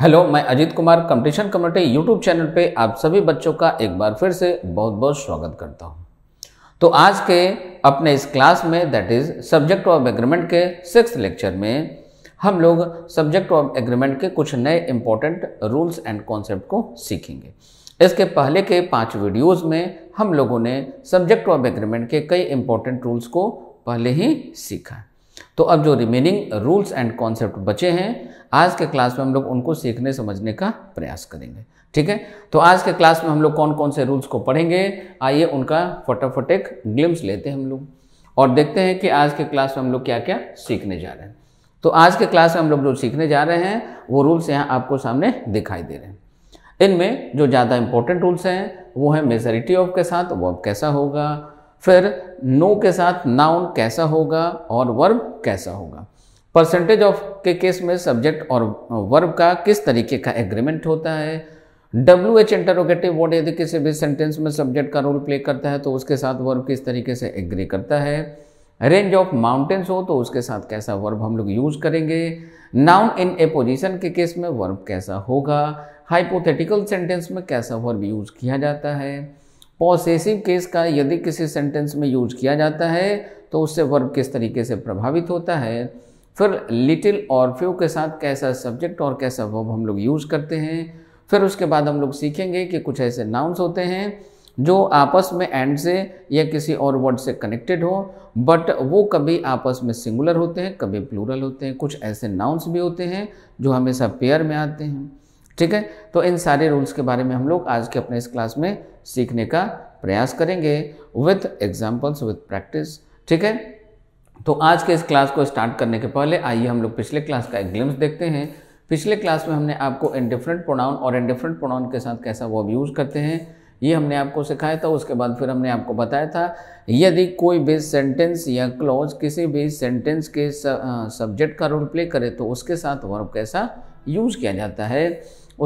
hello मैं Ajit Kumar competition community YouTube channel पे आप सभी बच्चों का एक बार फिर से बहुत बहुत स्वागत करता हूँ तो आज के अपने इस क्लास में that is subject of agreement के सिक्स लेक्चर में हम लोग सब्जेक्ट ऑफ एग्रीमेंट के कुछ नए इम्पोर्टेंट रूल्स एंड कॉन्सेप्ट को सीखेंगे इसके पहले के पाँच वीडियोज़ में हम लोगों ने सब्जेक्ट ऑफ एग्रीमेंट के कई इम्पोर्टेंट रूल्स को पहले ही सीखा है तो अब जो रिमेनिंग रूल्स एंड कॉन्सेप्ट बचे हैं आज के क्लास में हम लोग उनको सीखने समझने का प्रयास करेंगे ठीक है तो आज के क्लास में हम लोग कौन कौन से रूल्स को पढ़ेंगे आइए उनका फटाफट एक ग्लिम्स लेते हैं हम लोग और देखते हैं कि आज के क्लास में हम लोग क्या क्या सीखने जा रहे हैं तो आज के क्लास में हम लोग जो सीखने जा रहे हैं वो रूल्स यहाँ आपको सामने दिखाई दे रहे हैं इनमें जो ज़्यादा इंपॉर्टेंट रूल्स हैं वो है मेजोरिटी ऑफ के साथ वो कैसा होगा फिर नो के साथ नाउन कैसा होगा और वर्ब कैसा होगा परसेंटेज ऑफ के केस में सब्जेक्ट और वर्ब का किस तरीके का एग्रीमेंट होता है डब्ल्यू एच इंटरोगेटिव वर्ड यदि किसी भी सेंटेंस में सब्जेक्ट का रोल प्ले करता है तो उसके साथ वर्ब किस तरीके से एग्री करता है रेंज ऑफ माउंटेन्स हो तो उसके साथ कैसा वर्ब हम लोग यूज़ करेंगे नाउन इन ए पोजिशन के केस में वर्ब कैसा होगा हाइपोथेटिकल सेंटेंस में कैसा वर्ब यूज़ किया जाता है पॉसेसिव केस का यदि किसी सेंटेंस में यूज किया जाता है तो उससे वर्ब किस तरीके से प्रभावित होता है फिर लिटिल और फ्यू के साथ कैसा सब्जेक्ट और कैसा वर्ब हम लोग यूज करते हैं फिर उसके बाद हम लोग सीखेंगे कि कुछ ऐसे नाउन्स होते हैं जो आपस में एंड से या किसी और वर्ड से कनेक्टेड हो बट वो कभी आपस में सिंगुलर होते हैं कभी प्लूरल होते हैं कुछ ऐसे नाउन्स भी होते हैं जो हमेशा पेयर में आते हैं ठीक है तो इन सारे रूल्स के बारे में हम लोग आज के अपने इस क्लास में सीखने का प्रयास करेंगे विथ एग्जाम्पल्स विथ प्रैक्टिस ठीक है तो आज के इस क्लास को स्टार्ट करने के पहले आइए हम लोग पिछले क्लास का एक ग्लिम्स देखते हैं पिछले क्लास में हमने आपको इन डिफरेंट प्रोनाउन और इन डिफरेंट प्रोनाउन के साथ कैसा वर्ब यूज़ करते हैं ये हमने आपको सिखाया था उसके बाद फिर हमने आपको बताया था यदि कोई भी सेंटेंस या क्लॉज किसी भी सेंटेंस के सब्जेक्ट का रोल प्ले करे तो उसके साथ वर्ब कैसा यूज़ किया जाता है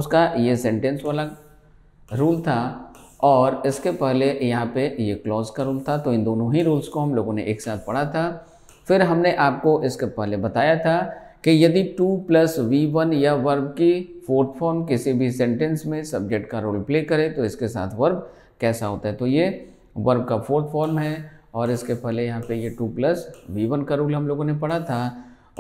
उसका ये सेंटेंस वाला रूल था और इसके पहले यहाँ पे ये क्लॉज का रूल था तो इन दोनों ही रूल्स को हम लोगों ने एक साथ पढ़ा था फिर हमने आपको इसके पहले बताया था कि यदि टू प्लस वी वन या वर्ब की फोर्थ फॉर्म किसी भी सेंटेंस में सब्जेक्ट का रोल प्ले करे तो इसके साथ वर्ब कैसा होता है तो ये वर्ब का फोर्थ फॉर्म है और इसके पहले यहाँ पे ये टू प्लस वी वन का रूल हम लोगों ने पढ़ा था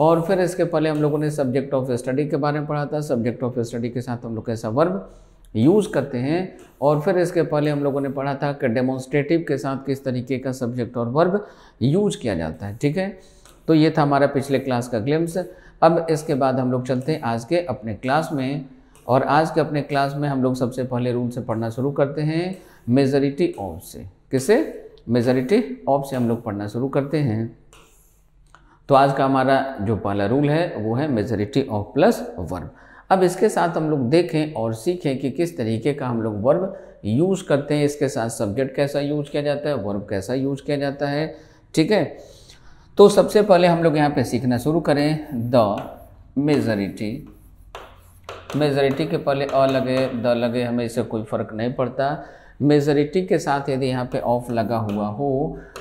और फिर इसके पहले हम लोगों ने सब्जेक्ट ऑफ स्टडी के बारे में पढ़ा था सब्जेक्ट ऑफ स्टडी के साथ हम लोग कैसा वर्ब यूज़ करते हैं और फिर इसके पहले हम लोगों ने पढ़ा था कि डेमोन्स्ट्रेटिव के साथ किस तरीके का सब्जेक्ट और वर्ब यूज किया जाता है ठीक है तो ये था हमारा पिछले क्लास का ग्लिम्स अब इसके बाद हम लोग चलते हैं आज के अपने क्लास में और आज के अपने क्लास में हम लोग सबसे पहले रूल से पढ़ना शुरू करते हैं मेजोरिटी ऑफ से किसे मेजोरिटी ऑफ से हम लोग पढ़ना शुरू करते हैं तो आज का हमारा जो पहला रूल है वो है मेजोरिटी ऑफ प्लस वर्ब अब इसके साथ हम लोग देखें और सीखें कि किस तरीके का हम लोग वर्ब यूज़ करते हैं इसके साथ सब्जेक्ट कैसा यूज किया जाता है वर्ब कैसा यूज किया जाता है ठीक है तो सबसे पहले हम लोग यहाँ पे सीखना शुरू करें द मेजरिटी मेजरिटी के पहले अ लगे द लगे हमें इससे कोई फ़र्क नहीं पड़ता मेजरिटी के साथ यदि यहाँ पे ऑफ लगा हुआ हो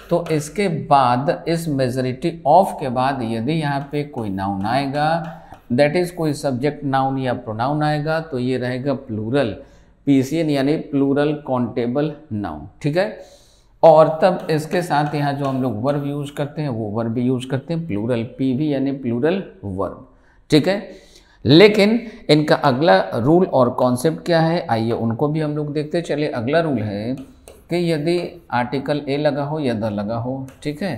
तो इसके बाद इस मेजरिटी ऑफ के बाद यदि यहाँ पे कोई नाउन आएगा दैट इज़ कोई सब्जेक्ट नाउन या प्रोनाउन आएगा तो ये रहेगा प्लूरल पीसीएन यानी प्लूरल कॉन्टेबल नाउन ठीक है और तब इसके साथ यहाँ जो हम लोग वर्ब यूज करते हैं वो वर्ब भी यूज करते हैं प्लूरल पी भी यानी प्लूरल वर्ब ठीक है लेकिन इनका अगला रूल और कॉन्सेप्ट क्या है आइए उनको भी हम लोग देखते चले अगला रूल है कि यदि आर्टिकल ए लगा हो या द लगा हो ठीक है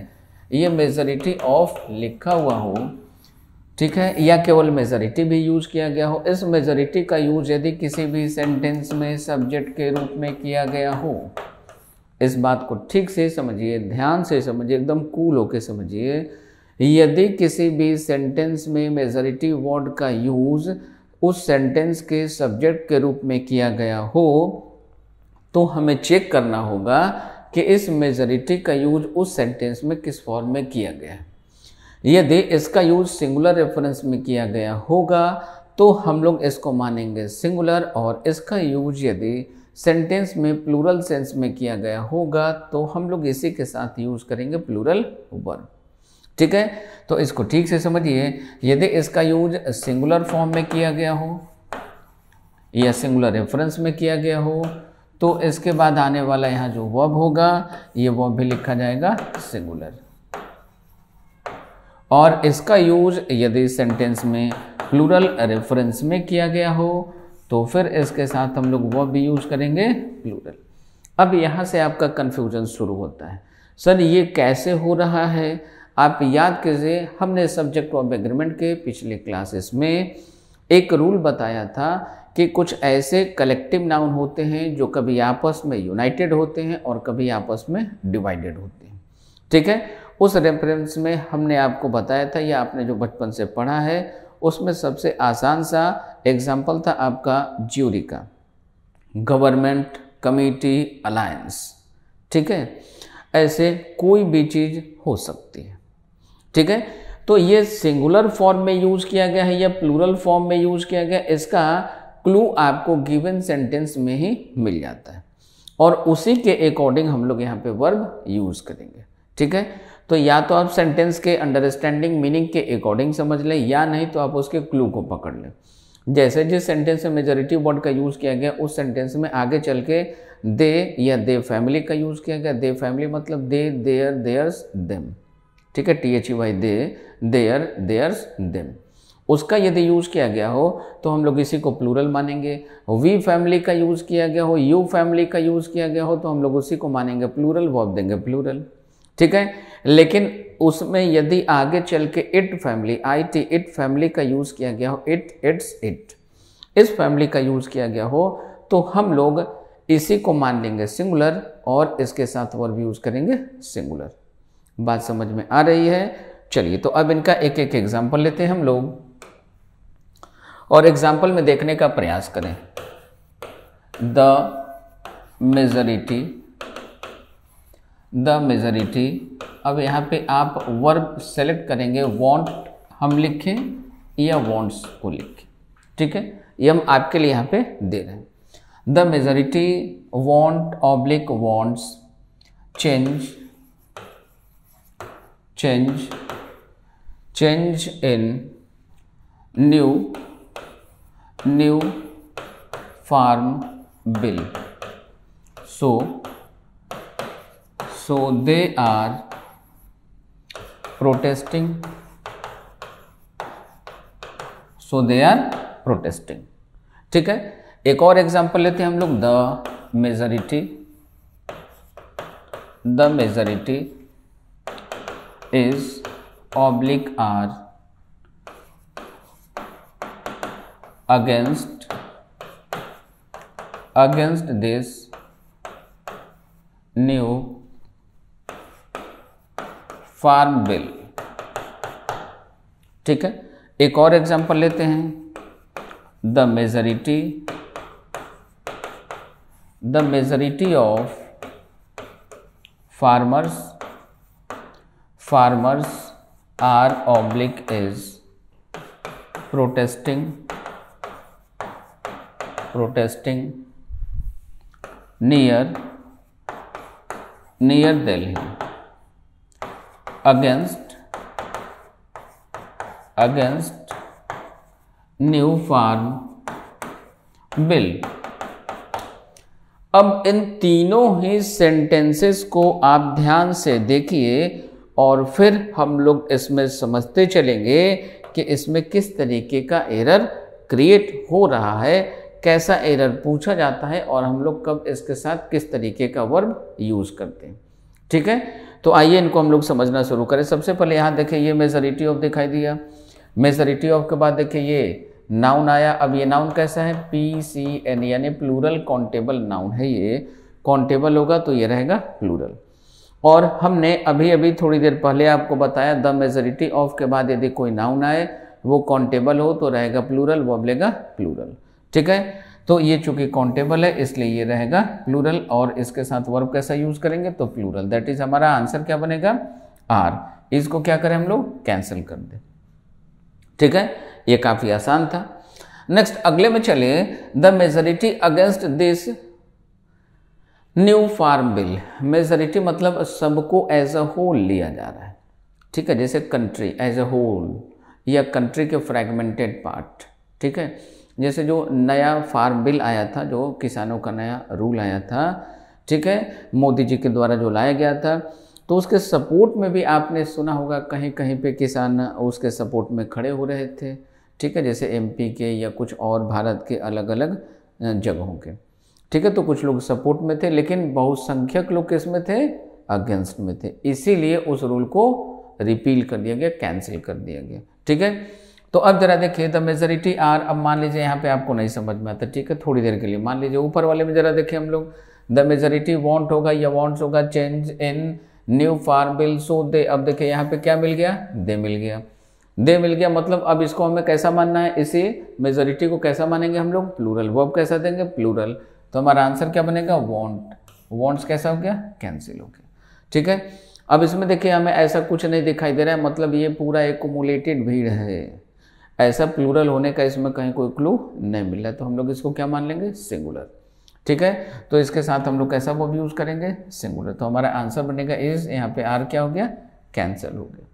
ये मेजोरिटी ऑफ लिखा हुआ हो ठीक है या केवल मेजोरिटी भी यूज किया गया हो इस मेजोरिटी का यूज यदि किसी भी सेंटेंस में सब्जेक्ट के रूप में किया गया हो इस बात को ठीक से समझिए ध्यान से समझिए एकदम कूल होके समझिए यदि किसी भी सेंटेंस में मेजोरिटी वर्ड का यूज उस सेंटेंस के सब्जेक्ट के रूप में किया गया हो तो हमें चेक करना होगा कि इस मेजोरिटी का यूज उस सेंटेंस में किस फॉर्म में किया गया है यदि इसका यूज सिंगुलर रेफरेंस में किया गया होगा तो हम लोग इसको मानेंगे सिंगुलर और इसका यूज यदि सेंटेंस में प्लूरल सेंस में किया गया होगा तो हम लोग इसी के साथ यूज़ करेंगे प्लूरल वर्ब ठीक है तो इसको ठीक से समझिए यदि इसका यूज सिंगुलर फॉर्म में किया गया हो या सिंगुलर रेफरेंस में किया गया हो तो इसके बाद आने वाला यहाँ जो वर्ब होगा ये वर्ब भी लिखा जाएगा सिंगुलर और इसका यूज यदि सेंटेंस में प्लूरल रेफरेंस में किया गया हो तो फिर इसके साथ हम लोग वह भी यूज करेंगे प्लूरल अब यहाँ से आपका कन्फ्यूजन शुरू होता है सर ये कैसे हो रहा है आप याद कीजिए हमने सब्जेक्ट ऑफ एग्रीमेंट के पिछले क्लासेस में एक रूल बताया था कि कुछ ऐसे कलेक्टिव नाउन होते हैं जो कभी आपस में यूनाइटेड होते हैं और कभी आपस में डिवाइडेड होते हैं ठीक है उस रेफरेंस में हमने आपको बताया था या आपने जो बचपन से पढ़ा है उसमें सबसे आसान सा एग्जाम्पल था आपका ज्यूरी का गवर्नमेंट कमेटी अलायंस ठीक है ऐसे कोई भी चीज़ हो सकती है ठीक है तो ये सिंगुलर फॉर्म में यूज़ किया गया है या प्लूरल फॉर्म में यूज़ किया गया इसका क्लू आपको गिवन सेंटेंस में ही मिल जाता है और उसी के अकॉर्डिंग हम लोग यहाँ पे वर्ब यूज़ करेंगे ठीक है तो या तो आप सेंटेंस के अंडरस्टैंडिंग मीनिंग के अकॉर्डिंग समझ लें या नहीं तो आप उसके क्लू को पकड़ लें जैसे जिस सेंटेंस में मेजोरिटी वर्ड का यूज़ किया गया उस सेंटेंस में आगे चल के दे या दे फैमिली का यूज़ किया गया दे फैमिली मतलब दे देयर देयर्स देम ठीक है T H E Y they their theirs them उसका यदि यूज़ किया गया हो तो हम लोग इसी को प्लूरल मानेंगे वी फैमिली का यूज़ किया गया हो यू फैमिली का यूज़ किया गया हो तो हम लोग उसी को मानेंगे प्लूरल वॉब देंगे प्लूरल ठीक है लेकिन उसमें यदि आगे चल के it family I T it family का यूज़ किया गया हो इट इट्स इट इस फैमिली का यूज़ किया गया हो तो हम लोग इसी को मान लेंगे सिंगुलर और इसके साथ वर्ब यूज़ करेंगे सिंगुलर बात समझ में आ रही है चलिए तो अब इनका एक एक एग्जाम्पल लेते हैं हम लोग और एग्जाम्पल में देखने का प्रयास करें द मेजोरिटी द मेजोरिटी अब यहाँ पे आप वर्ब सेलेक्ट करेंगे वॉन्ट हम लिखें या वॉन्ट्स को लिखें ठीक है ये हम आपके लिए यहाँ पे दे रहे हैं the majority want oblique wants change change change in new new farm bill so so they are protesting so they are protesting ठीक है एक और एग्जाम्पल लेते हैं हम लोग the majority the majority is oblique are against against this new farm bill ठीक है एक और एग्जांपल लेते हैं the majority the majority of farmers farmers are oblique is protesting protesting near near Delhi against against new farm bill अब इन तीनों ही sentences को आप ध्यान से देखिए और फिर हम लोग इसमें समझते चलेंगे कि इसमें किस तरीके का एरर क्रिएट हो रहा है कैसा एरर पूछा जाता है और हम लोग कब इसके साथ किस तरीके का वर्ब यूज़ करते हैं ठीक है तो आइए इनको हम लोग समझना शुरू करें सबसे पहले यहाँ देखें ये मेजोरिटी ऑफ दिखाई दिया मेजोरिटी ऑफ के बाद देखें ये नाउन आया अब ये नाउन कैसा है पी सी एन यानी प्लूरल कॉन्टेबल नाउन है ये कॉन्टेबल होगा तो ये रहेगा प्लूरल और हमने अभी अभी थोड़ी देर पहले आपको बताया द मेजोरिटी ऑफ के बाद यदि कोई नाउन आए वो कॉन्टेबल हो तो रहेगा प्लूरल वो अब लेगा प्लूरल ठीक है तो ये चूंकि काउंटेबल है इसलिए ये रहेगा प्लूरल और इसके साथ वर्ब कैसा यूज करेंगे तो प्लूरल दैट इज हमारा आंसर क्या बनेगा आर इसको क्या करें हम लोग कैंसिल कर दे ठीक है ये काफ़ी आसान था नेक्स्ट अगले में चले the majority against this new farm bill majority मतलब सबको एज अ होल लिया जा रहा है ठीक है जैसे कंट्री एज अ होल या कंट्री के फ्रेगमेंटेड पार्ट ठीक है जैसे जो नया फार्म बिल आया था जो किसानों का नया रूल आया था ठीक है मोदी जी के द्वारा जो लाया गया था तो उसके सपोर्ट में भी आपने सुना होगा कहीं कहीं पे किसान उसके सपोर्ट में खड़े हो रहे थे ठीक है जैसे एमपी के या कुछ और भारत के अलग अलग जगहों के ठीक है तो कुछ लोग सपोर्ट में थे लेकिन बहुसंख्यक लोग किस में थे अगेंस्ट में थे इसीलिए उस रूल को रिपील कर दिया गया कैंसिल कर दिया गया ठीक है तो अब ज़रा देखिए द मेजोरिटी आर अब मान लीजिए यहाँ पे आपको नहीं समझ में आता ठीक है थोड़ी देर के लिए मान लीजिए ऊपर वाले में ज़रा देखिए हम लोग द मेजोरिटी वॉन्ट होगा या वॉन्ट्स होगा change in new farm bill so they अब देखिए यहाँ पे क्या मिल गया दे मिल गया दे मिल गया मतलब अब इसको हमें कैसा मानना है इसी मेजोरिटी को कैसा मानेंगे हम लोग प्लूरल वो अब कैसा देंगे प्लूरल तो हमारा आंसर क्या बनेगा वॉन्ट वॉन्ट्स कैसा हो गया कैंसिल हो गया ठीक है अब इसमें देखिए हमें ऐसा कुछ नहीं दिखाई दे रहा है मतलब ये पूरा एकोमुलेटेड भीड़ है ऐसा प्लूरल होने का इसमें कहीं कोई क्लू नहीं मिल रहा तो हम लोग इसको क्या मान लेंगे सिंगुलर ठीक है तो इसके साथ हम लोग कैसा वो यूज़ करेंगे सिंगुलर तो हमारा आंसर बनेगा इज यहाँ पे आर क्या हो गया कैंसिल हो गया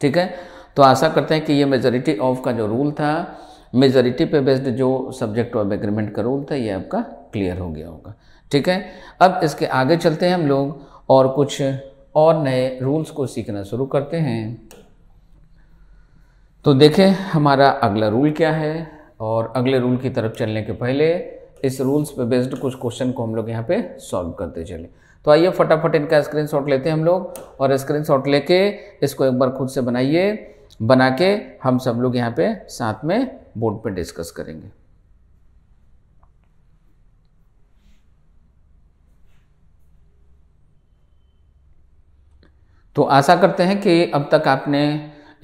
ठीक है तो आशा करते हैं कि ये मेजोरिटी ऑफ का जो रूल था मेजोरिटी पे बेस्ड जो सब्जेक्ट ऑफ एग्रीमेंट का रूल था ये आपका क्लियर हो गया होगा ठीक है अब इसके आगे चलते हैं हम लोग और कुछ और नए रूल्स को सीखना शुरू करते हैं तो देखें हमारा अगला रूल क्या है और अगले रूल की तरफ चलने के पहले इस रूल्स पे बेस्ड कुछ क्वेश्चन को हम लोग यहाँ पे सॉल्व करते चले तो आइए फटाफट इनका स्क्रीनशॉट लेते हैं हम लोग और स्क्रीनशॉट लेके इसको एक बार खुद से बनाइए बना के हम सब लोग यहाँ पे साथ में बोर्ड पे डिस्कस करेंगे तो आशा करते हैं कि अब तक आपने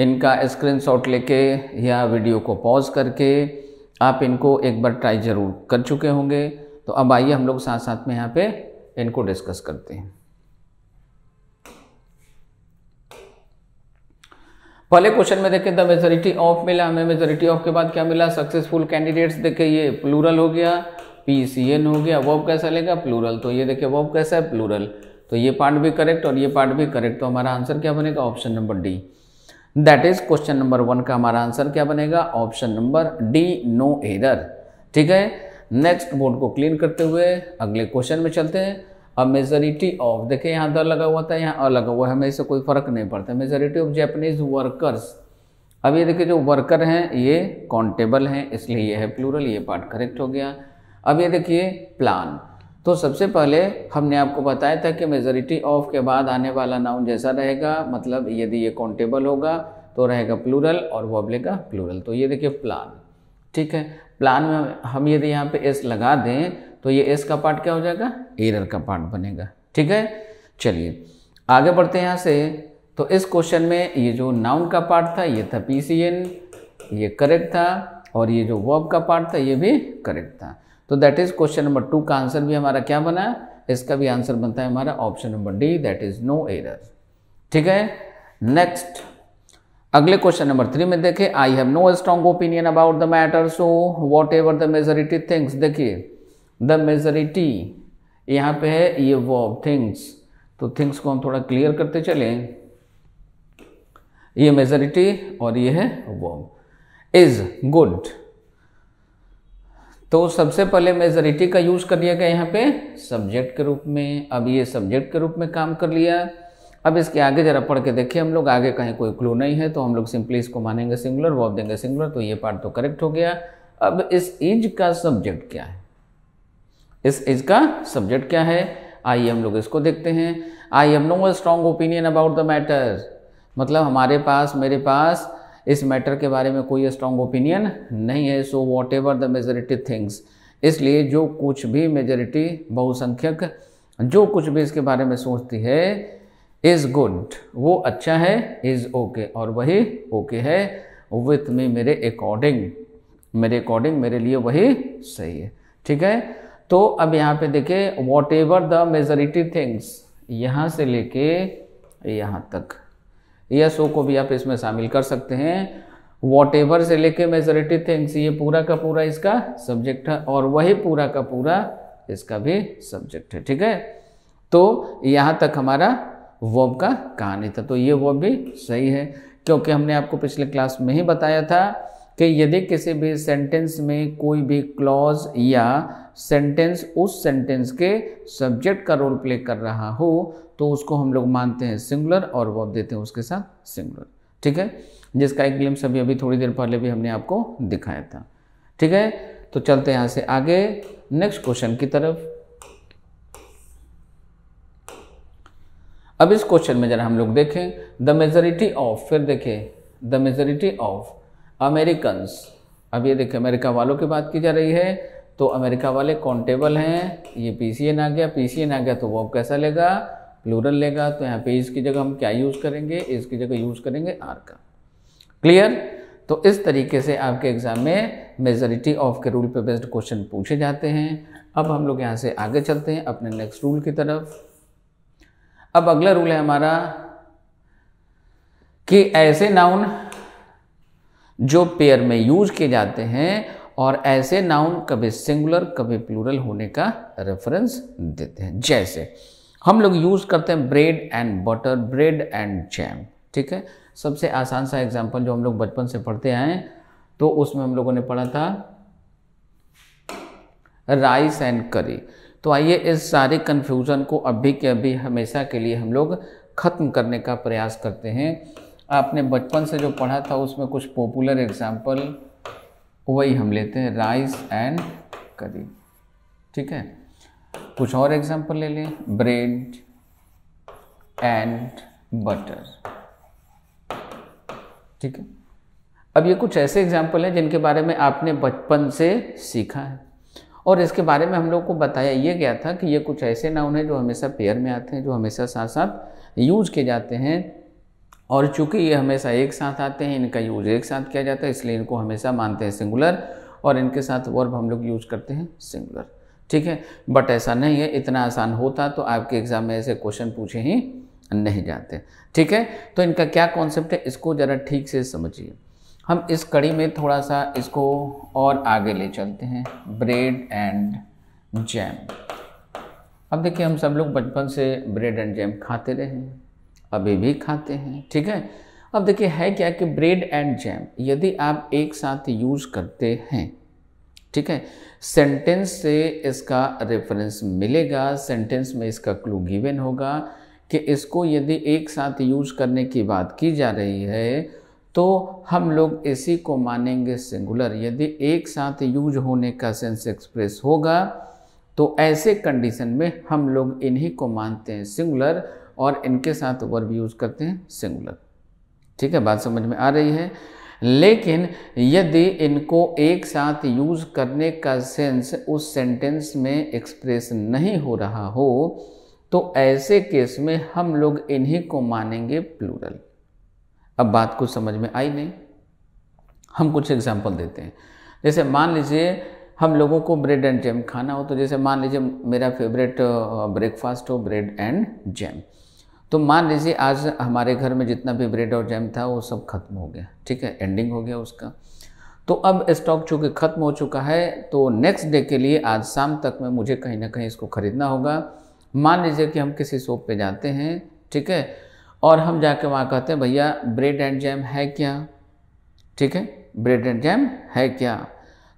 इनका स्क्रीनशॉट लेके या वीडियो को पॉज करके आप इनको एक बार ट्राई ज़रूर कर चुके होंगे तो अब आइए हम लोग साथ साथ में यहाँ पे इनको डिस्कस करते हैं पहले क्वेश्चन में देखें द मेजोरिटी ऑफ मिला हमें मेजोरिटी ऑफ के बाद क्या मिला सक्सेसफुल कैंडिडेट्स देखें ये प्लूरल हो गया पी सी एन हो गया वॉब कैसा लेगा प्लूरल तो ये देखिए वॉब कैसा है प्लूरल तो ये पार्ट भी करेक्ट और ये पार्ट भी करेक्ट तो हमारा आंसर क्या बनेगा option number D that is question number one का हमारा आंसर क्या बनेगा option number D no error ठीक है नेक्स्ट बोर्ड को क्लीन करते हुए अगले क्वेश्चन में चलते हैं अब मेजोरिटी ऑफ देखिए यहाँ दर तो लगा हुआ था यहाँ अलग लगा हुआ है हमें इससे कोई फर्क नहीं पड़ता मेजोरिटी ऑफ जैपनीज वर्कर्स अब ये देखिए जो वर्कर हैं ये काउंटेबल हैं इसलिए ये है प्लूरल ये पार्ट करेक्ट हो गया अब ये देखिए प्लान तो सबसे पहले हमने आपको बताया था कि मेजोरिटी ऑफ के बाद आने वाला नाउन जैसा रहेगा मतलब यदि ये काउंटेबल होगा तो रहेगा प्लूरल और वो का प्लूरल तो ये देखिए प्लान ठीक है प्लान में हम यदि यहाँ पे एस लगा दें तो ये एस का पार्ट क्या हो जाएगा एरर का पार्ट बनेगा ठीक है चलिए आगे बढ़ते हैं यहाँ से तो इस क्वेश्चन में ये जो नाउन का पार्ट था ये था पी ये करेक्ट था और ये जो वर्ब का पार्ट था ये भी करेक्ट था तो that is question number two का आंसर भी हमारा क्या बना इसका भी आंसर बनता है हमारा option number D that is no error ठीक है नेक्स्ट अगले क्वेश्चन नंबर थ्री में देखे I have no strong opinion about the matter so whatever the majority things देखिए द मेजोरिटी यहां पे है ये वो थिंग्स तो थिंग्स को हम थोड़ा क्लियर करते चले ये मेजोरिटी और ये है वो इज गुड तो सबसे पहले मेजोरिटी का यूज़ कर लिया गया यहाँ पे सब्जेक्ट के रूप में अब ये सब्जेक्ट के रूप में काम कर लिया अब इसके आगे ज़रा पढ़ के देखिए हम लोग आगे कहीं कोई क्लू नहीं है तो हम लोग सिंपली इसको मानेंगे सिंगुलर वर्ब देंगे सिंगुलर तो ये पार्ट तो करेक्ट हो गया अब इस इज का सब्जेक्ट क्या है इस इज का सब्जेक्ट क्या है आइए हम लोग इसको देखते हैं I am no strong opinion about the matter मतलब हमारे पास मेरे पास इस मैटर के बारे में कोई स्ट्रॉन्ग ओपिनियन नहीं है so whatever the majority things इसलिए जो कुछ भी मेजोरिटी बहुसंख्यक जो कुछ भी इसके बारे में सोचती है इज़ गुड वो अच्छा है इज़ ओके okay, और वही ओके okay है विथ मी मेरे अकॉर्डिंग मेरे अकॉर्डिंग मेरे लिए वही सही है ठीक है तो अब यहाँ पे देखिए whatever the majority things यहाँ से लेके यहाँ तक यस ओ को भी आप इसमें शामिल कर सकते हैं वॉट एवर से लेके मेजोरिटी थिंग्स ये पूरा का पूरा इसका सब्जेक्ट है और वही पूरा का पूरा इसका भी सब्जेक्ट है ठीक है तो यहाँ तक हमारा वॉब का कहानी था तो ये वॉब भी सही है क्योंकि हमने आपको पिछले क्लास में ही बताया था कि यदि किसी भी सेंटेंस में कोई भी क्लॉज या सेंटेंस उस सेंटेंस के सब्जेक्ट का रोल प्ले कर रहा हो तो उसको हम लोग मानते हैं सिंगुलर और वर्ब देते हैं उसके साथ सिंगुलर ठीक है जिसका एक ग्लिम्स अभी अभी थोड़ी देर पहले भी हमने आपको दिखाया था ठीक है तो चलते हैं यहाँ से आगे नेक्स्ट क्वेश्चन की तरफ अब इस क्वेश्चन में जरा हम लोग देखें द मेजोरिटी ऑफ फिर देखें द मेजोरिटी ऑफ अमेरिकन्स अब ये देखिए अमेरिका वालों की बात की जा रही है तो अमेरिका वाले कॉन्टेबल हैं ये पी सी एन आ गया पी सी एन आ गया तो वो कैसा लेगा प्लूरल लेगा तो यहाँ पे इसकी जगह हम क्या यूज़ करेंगे इसकी जगह यूज़ करेंगे आर का क्लियर तो इस तरीके से आपके एग्ज़ाम में मेजोरिटी ऑफ के रूल पे बेस्ड क्वेश्चन पूछे जाते हैं अब हम लोग यहाँ से आगे चलते हैं अपने नेक्स्ट रूल की तरफ अब अगला रूल है हमारा कि ऐसे नाउन जो पेयर में यूज किए जाते हैं और ऐसे नाउन कभी सिंगुलर कभी प्लूरल होने का रेफरेंस देते हैं जैसे हम लोग यूज़ करते हैं bread and butter bread and jam ठीक है सबसे आसान सा एग्जाम्पल जो हम लोग बचपन से पढ़ते आए तो उसमें हम लोगों ने पढ़ा था राइस एंड करी तो आइए इस सारे कन्फ्यूज़न को अभी के अभी हमेशा के लिए हम लोग ख़त्म करने का प्रयास करते हैं आपने बचपन से जो पढ़ा था उसमें कुछ पॉपुलर एग्जाम्पल वही हम लेते हैं राइस एंड करी ठीक है कुछ और एग्जाम्पल ले लें ब्रेड एंड बटर ठीक है अब ये कुछ ऐसे एग्जाम्पल हैं जिनके बारे में आपने बचपन से सीखा है और इसके बारे में हम लोग को बताया ये गया था कि ये कुछ ऐसे नाउन है जो हमेशा पेयर में आते हैं जो हमेशा साथ साथ यूज किए जाते हैं और चूँकि ये हमेशा एक साथ आते हैं इनका यूज एक साथ किया जाता है इसलिए इनको हमेशा मानते हैं सिंगुलर और इनके साथ वर्ब हम लोग यूज करते हैं सिंगुलर ठीक है बट ऐसा नहीं है इतना आसान होता तो आपके एग्ज़ाम में ऐसे क्वेश्चन पूछे ही नहीं जाते ठीक है तो इनका क्या कॉन्सेप्ट है इसको ज़रा ठीक से समझिए हम इस कड़ी में थोड़ा सा इसको और आगे ले चलते हैं ब्रेड एंड जैम अब देखिए हम सब लोग बचपन से ब्रेड एंड जैम खाते रहे हैं अभी भी खाते हैं ठीक है अब देखिए है क्या कि ब्रेड एंड जैम यदि आप एक साथ यूज़ करते हैं ठीक है सेंटेंस से इसका रेफरेंस मिलेगा सेंटेंस में इसका क्लू गिवन होगा कि इसको यदि एक साथ यूज करने की बात की जा रही है तो हम लोग इसी को मानेंगे सिंगुलर यदि एक साथ यूज होने का सेंस एक्सप्रेस होगा तो ऐसे कंडीशन में हम लोग इन्हीं को मानते हैं सिंगुलर और इनके साथ वर्ब यूज़ करते हैं सिंगुलर ठीक है बात समझ में आ रही है लेकिन यदि इनको एक साथ यूज़ करने का सेंस उस सेंटेंस में एक्सप्रेस नहीं हो रहा हो तो ऐसे केस में हम लोग इन्हीं को मानेंगे प्लूरल अब बात कुछ समझ में आई नहीं हम कुछ एग्जाम्पल देते हैं जैसे मान लीजिए हम लोगों को ब्रेड एंड जैम खाना हो तो जैसे मान लीजिए मेरा फेवरेट ब्रेकफास्ट हो ब्रेड एंड जैम तो मान लीजिए आज हमारे घर में जितना भी ब्रेड और जैम था वो सब खत्म हो गया ठीक है एंडिंग हो गया उसका तो अब स्टॉक चूँकि ख़त्म हो चुका है तो नेक्स्ट डे के लिए आज शाम तक में मुझे कहीं ना कहीं इसको ख़रीदना होगा मान लीजिए कि हम किसी शॉप पे जाते हैं ठीक है और हम जाके वहाँ कहते हैं भैया ब्रेड एंड जैम है क्या ठीक है ब्रेड एंड जैम है क्या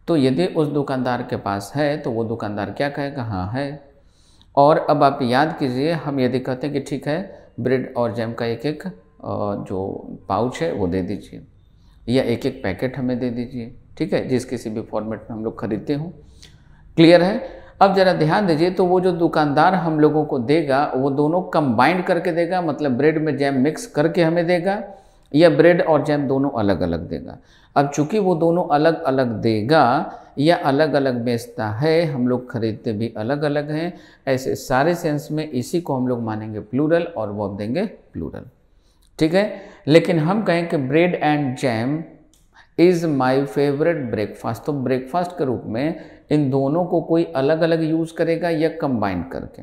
तो यदि उस दुकानदार के पास है तो वो दुकानदार क्या कहेगा हाँ है और अब आप याद कीजिए हम यदि कहते हैं कि ठीक है ब्रेड और जैम का एक एक जो पाउच है वो दे दीजिए या एक एक पैकेट हमें दे दीजिए ठीक है जिस किसी भी फॉर्मेट में हम लोग खरीदते हों क्लियर है अब ज़रा ध्यान दीजिए तो वो जो दुकानदार हम लोगों को देगा वो दोनों कंबाइंड करके देगा मतलब ब्रेड में जैम मिक्स करके हमें देगा या ब्रेड और जैम दोनों अलग अलग देगा अब चूंकि वो दोनों अलग अलग देगा या अलग अलग बेचता है हम लोग खरीदते भी अलग अलग हैं ऐसे सारे सेंस में इसी को हम लोग मानेंगे प्लूरल और वो देंगे प्लूरल ठीक है लेकिन हम कहें कि bread and jam is my favourite breakfast तो ब्रेकफास्ट के रूप में इन दोनों को कोई अलग अलग यूज़ करेगा या कंबाइन करके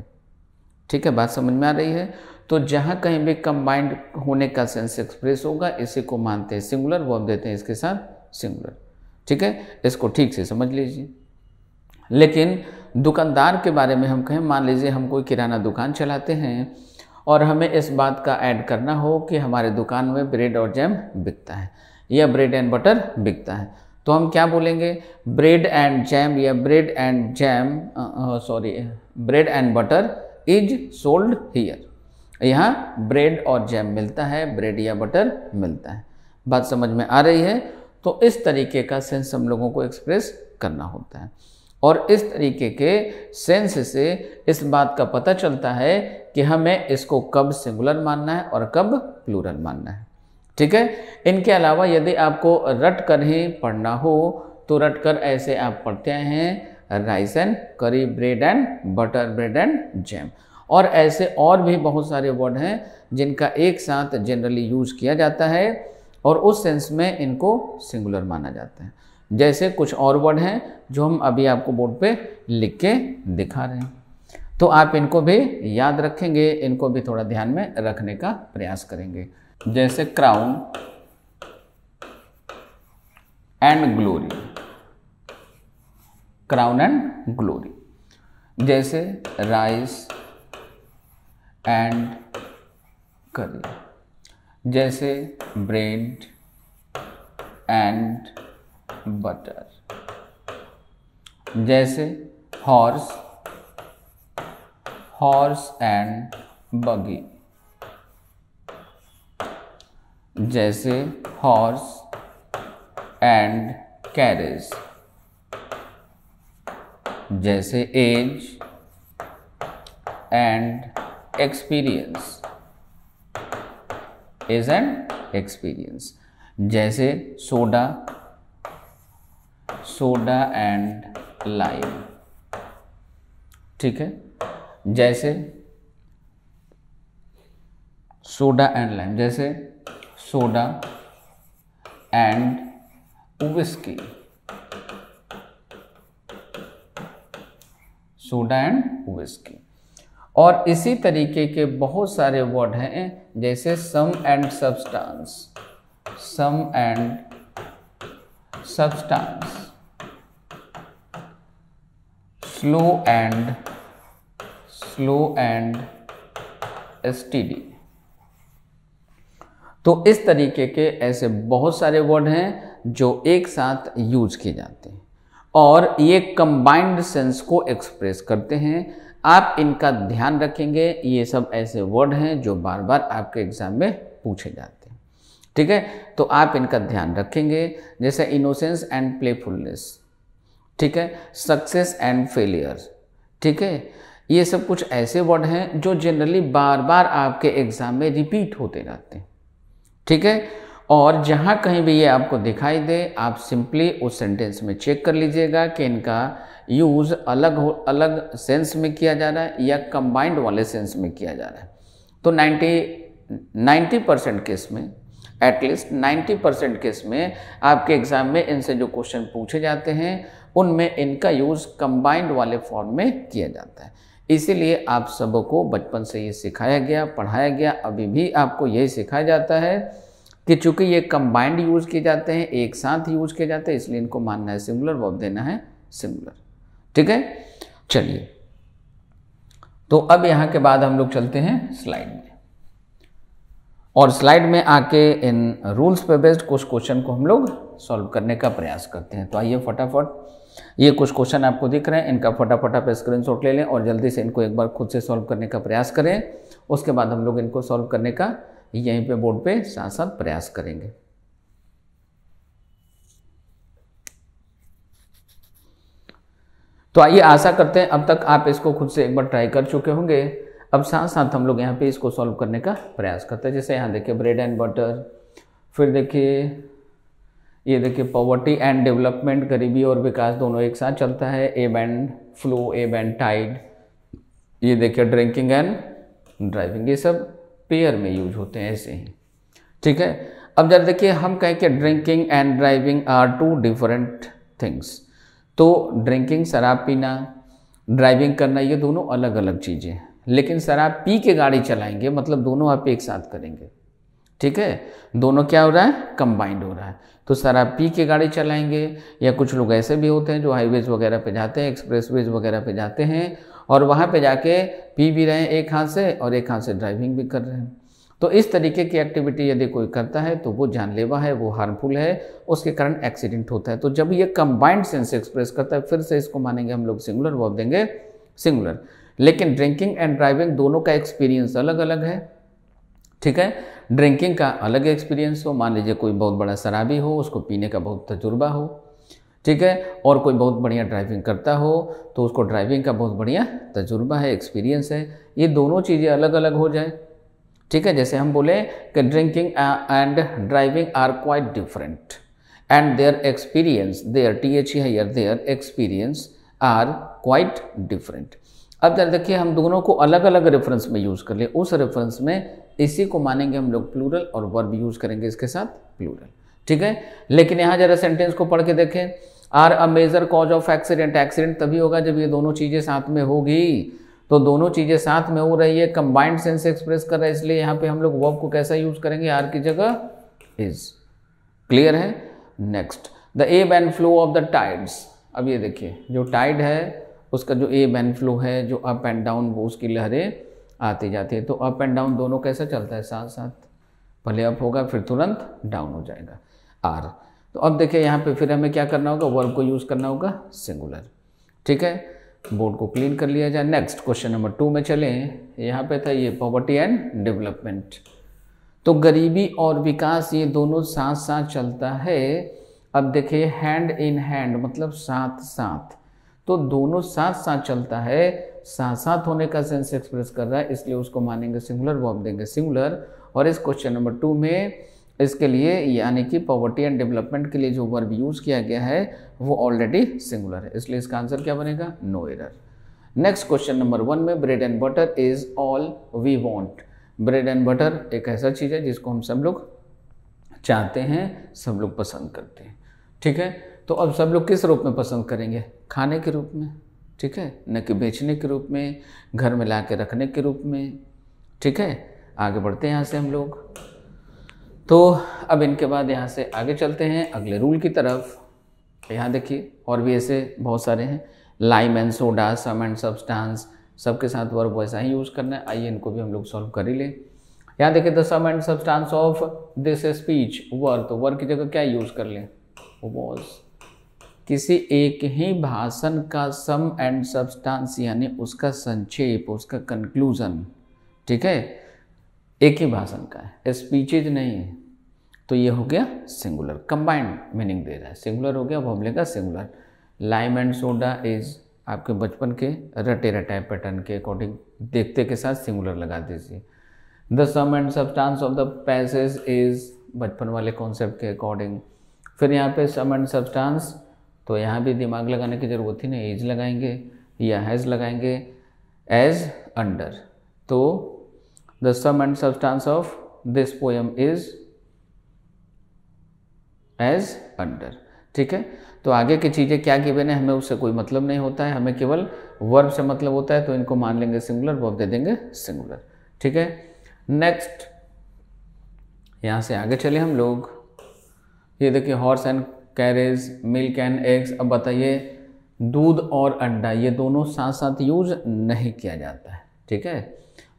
ठीक है बात समझ में आ रही है तो जहाँ कहीं भी कंबाइंड होने का सेंस एक्सप्रेस होगा इसी को मानते हैं सिंगुलर वर्ब देते हैं इसके साथ सिंगुलर ठीक है इसको ठीक से समझ लीजिए लेकिन दुकानदार के बारे में हम कहें मान लीजिए हम कोई किराना दुकान चलाते हैं और हमें इस बात का ऐड करना हो कि हमारे दुकान में ब्रेड और जैम बिकता है या ब्रेड एंड बटर बिकता है तो हम क्या बोलेंगे ब्रेड एंड जैम या bread and jam sorry bread and butter is sold here यहाँ ब्रेड और जैम मिलता है ब्रेड या बटर मिलता है बात समझ में आ रही है तो इस तरीके का सेंस हम लोगों को एक्सप्रेस करना होता है और इस तरीके के सेंस से इस बात का पता चलता है कि हमें इसको कब सिंगुलर मानना है और कब प्लूरल मानना है ठीक है इनके अलावा यदि आपको रट कर ही पढ़ना हो तो रट कर ऐसे आप पढ़ते हैं rice and curry bread and butter bread and jam और ऐसे और भी बहुत सारे वर्ड हैं जिनका एक साथ जनरली यूज़ किया जाता है और उस सेंस में इनको सिंगुलर माना जाता है जैसे कुछ और वर्ड हैं जो हम अभी आपको बोर्ड पे लिख के दिखा रहे हैं तो आप इनको भी याद रखेंगे इनको भी थोड़ा ध्यान में रखने का प्रयास करेंगे जैसे crown and glory crown and glory जैसे राइस एंड करी जैसे ब्रेड एंड बटर जैसे हॉर्स हॉर्स एंड बगी जैसे हॉर्स एंड कैरेज जैसे age and experience is an experience जैसे सोडा सोडा एंड लाइम ठीक है जैसे सोडा एंड लाइम जैसे soda and whisky soda and whisky और इसी तरीके के बहुत सारे वर्ड हैं जैसे sum and substance sum and substance slow and slow and D तो इस तरीके के ऐसे बहुत सारे वर्ड हैं जो एक साथ यूज किए जाते हैं और ये कंबाइंड सेंस को एक्सप्रेस करते हैं आप इनका ध्यान रखेंगे ये सब ऐसे वर्ड हैं जो बार बार आपके एग्ज़ाम में पूछे जाते हैं ठीक है तो आप इनका ध्यान रखेंगे जैसे इनोसेंस एंड प्लेफुलनेस ठीक है सक्सेस एंड फेलियर ठीक है ये सब कुछ ऐसे वर्ड हैं जो जनरली बार बार आपके एग्ज़ाम में रिपीट होते रहते हैं ठीक है और जहाँ कहीं भी ये आपको दिखाई दे आप सिंपली उस सेंटेंस में चेक कर लीजिएगा कि इनका यूज़ अलग हो अलग सेंस में किया जा रहा है या कंबाइंड वाले सेंस में किया जा रहा है तो 90 90 परसेंट केस में एटलीस्ट 90 परसेंट केस में आपके एग्ज़ाम में इनसे जो क्वेश्चन पूछे जाते हैं उनमें इनका यूज़ कंबाइंड वाले फॉर्म में किया जाता है इसीलिए आप सबको बचपन से ये सिखाया गया पढ़ाया गया अभी भी आपको यही सिखाया जाता है कि चूंकि ये कंबाइंड यूज़ किए जाते हैं एक साथ यूज़ किए जाते हैं इसलिए इनको मानना है सिंगुलर वर्ब देना है सिंगुलर ठीक है चलिए तो अब यहां के बाद हम लोग चलते हैं स्लाइड में और स्लाइड में आके इन रूल्स पे बेस्ड कुछ क्वेश्चन को हम लोग सॉल्व करने का प्रयास करते हैं तो आइए फटाफट ये कुछ क्वेश्चन आपको दिख रहे हैं इनका फटाफट आप स्क्रीनशॉट ले लें और जल्दी से इनको एक बार खुद से सॉल्व करने का प्रयास करें उसके बाद हम लोग इनको सॉल्व करने का यहीं पे बोर्ड पे साथ साथ प्रयास करेंगे तो आइए आशा करते हैं अब तक आप इसको खुद से एक बार ट्राई कर चुके होंगे अब साथ साथ हम लोग यहाँ पे इसको सॉल्व करने का प्रयास करते हैं जैसे यहाँ देखिए ब्रेड एंड बटर फिर देखिए ये देखिए पॉवर्टी एंड डेवलपमेंट गरीबी और विकास दोनों एक साथ चलता है ebb and flow ebb and tide ये देखिए ड्रिंकिंग एंड ड्राइविंग ये सब पेयर में यूज होते हैं ऐसे ही ठीक है अब जरा देखिए हम कहें कि drinking and driving are two different things तो ड्रिंकिंग शराब पीना ड्राइविंग करना ये दोनों अलग अलग चीज़ें हैं लेकिन शराब पी के गाड़ी चलाएंगे मतलब दोनों आप एक साथ करेंगे ठीक है दोनों क्या हो रहा है कंबाइंड हो रहा है तो शराब पी के गाड़ी चलाएंगे या कुछ लोग ऐसे भी होते हैं जो हाईवेज वगैरह पे जाते हैं एक्सप्रेस वेज वगैरह पे जाते हैं और वहाँ पे जाके पी भी रहे हैं एक हाथ से और एक हाथ से ड्राइविंग भी कर रहे हैं तो इस तरीके की एक्टिविटी यदि कोई करता है तो वो जानलेवा है वो हार्मफुल है उसके कारण एक्सीडेंट होता है तो जब ये कंबाइंड सेंस एक्सप्रेस करता है फिर से इसको मानेंगे हम लोग सिंगुलर वर्ब देंगे सिंगुलर लेकिन ड्रिंकिंग एंड ड्राइविंग दोनों का एक्सपीरियंस अलग अलग है ठीक है ड्रिंकिंग का अलग एक्सपीरियंस हो मान लीजिए कोई बहुत बड़ा शराबी हो उसको पीने का बहुत तजुर्बा हो ठीक है और कोई बहुत बढ़िया ड्राइविंग करता हो तो उसको ड्राइविंग का बहुत बढ़िया तजुर्बा है एक्सपीरियंस है ये दोनों चीज़ें अलग अलग हो जाए ठीक है जैसे हम बोले कि drinking and driving are quite different and their experience their T H E है their experience are quite different अब जरा देखिए हम दोनों को अलग अलग रेफरेंस में यूज़ कर ले उस रेफरेंस में इसी को मानेंगे हम लोग प्लूरल और वर्ब यूज़ करेंगे इसके साथ प्लूरल ठीक है लेकिन यहाँ जरा सेंटेंस को पढ़ के देखें are a major cause of accident accident तभी होगा जब ये दोनों चीज़ें साथ में होगी तो दोनों चीज़ें साथ में हो रही है कंबाइंड सेंस एक्सप्रेस कर रहा है इसलिए यहाँ पे हम लोग वर्ब को कैसा यूज़ करेंगे आर की जगह इज क्लियर है next the ebb and flow of the tides अब ये देखिए जो टाइड है उसका जो एब एंड फ्लो है जो अप एंड डाउन वो उसकी लहरें आती जाती है तो अप एंड डाउन दोनों कैसा चलता है साथ साथ भले अप होगा फिर तुरंत डाउन हो जाएगा आर तो अब देखिए यहाँ पे फिर हमें क्या करना होगा वर्ब को यूज़ करना होगा सिंगुलर ठीक है बोर्ड को क्लीन कर लिया जाए नेक्स्ट क्वेश्चन नंबर टू में चले यहाँ पे था ये पॉवर्टी एंड डेवलपमेंट तो गरीबी और विकास ये दोनों साथ साथ चलता है अब देखिए हैंड इन हैंड मतलब साथ साथ तो दोनों साथ साथ चलता है साथ साथ होने का सेंस एक्सप्रेस कर रहा है इसलिए उसको मानेंगे सिंगुलर वो देंगे सिंगुलर और इस क्वेश्चन नंबर टू में इसके लिए यानी कि पॉवर्टी एंड डेवलपमेंट के लिए जो वर्ब यूज़ किया गया है वो ऑलरेडी सिंगुलर है इसलिए इसका आंसर क्या बनेगा no error next question number one में bread and butter is all we want bread and butter एक ऐसा चीज़ है जिसको हम सब लोग चाहते हैं सब लोग पसंद करते हैं ठीक है तो अब सब लोग किस रूप में पसंद करेंगे खाने के रूप में ठीक है न कि बेचने के रूप में घर में ला के रखने के रूप में ठीक है आगे बढ़ते हैं यहाँ से हम लोग तो अब इनके बाद यहाँ से आगे चलते हैं अगले रूल की तरफ यहाँ देखिए और भी ऐसे बहुत सारे हैं lime and soda sum and substance सबके साथ वर्ब वैसा ही यूज़ करना है आइए इनको भी हम लोग सॉल्व कर ही लें यहाँ देखिए the sum and substance of this speech वर तो वर की जगह क्या यूज़ कर लें वॉज किसी एक ही भाषण का सम एंड सब्सटांस यानी उसका संक्षेप उसका कंक्लूज़न ठीक है एक ही भाषण का है स्पीचेज नहीं है तो ये हो गया सिंगुलर कंबाइंड मीनिंग दे रहा है सिंगुलर हो गया हम लेगा singular lime and soda is आपके बचपन के रटे रटे पैटर्न के अकॉर्डिंग देखते के साथ सिंगुलर लगा दीजिए the sum and substance of the passage is बचपन वाले कॉन्सेप्ट के अकॉर्डिंग फिर यहाँ पे सम एंड सब्सटेंस तो यहाँ भी दिमाग लगाने की ज़रूरत ही नहीं एज लगाएंगे या हैज़ लगाएंगे एज अंडर तो The sum and substance of this poem is as under ठीक है तो आगे की चीज़ें क्या की है हमें उससे कोई मतलब नहीं होता है हमें केवल वर्ब से मतलब होता है तो इनको मान लेंगे सिंगुलर वर्ब दे देंगे सिंगुलर ठीक है नेक्स्ट यहां से आगे चले हम लोग ये देखिए horse and carriage milk and eggs अब बताइए दूध और अंडा ये दोनों साथ साथ यूज नहीं किया जाता है ठीक है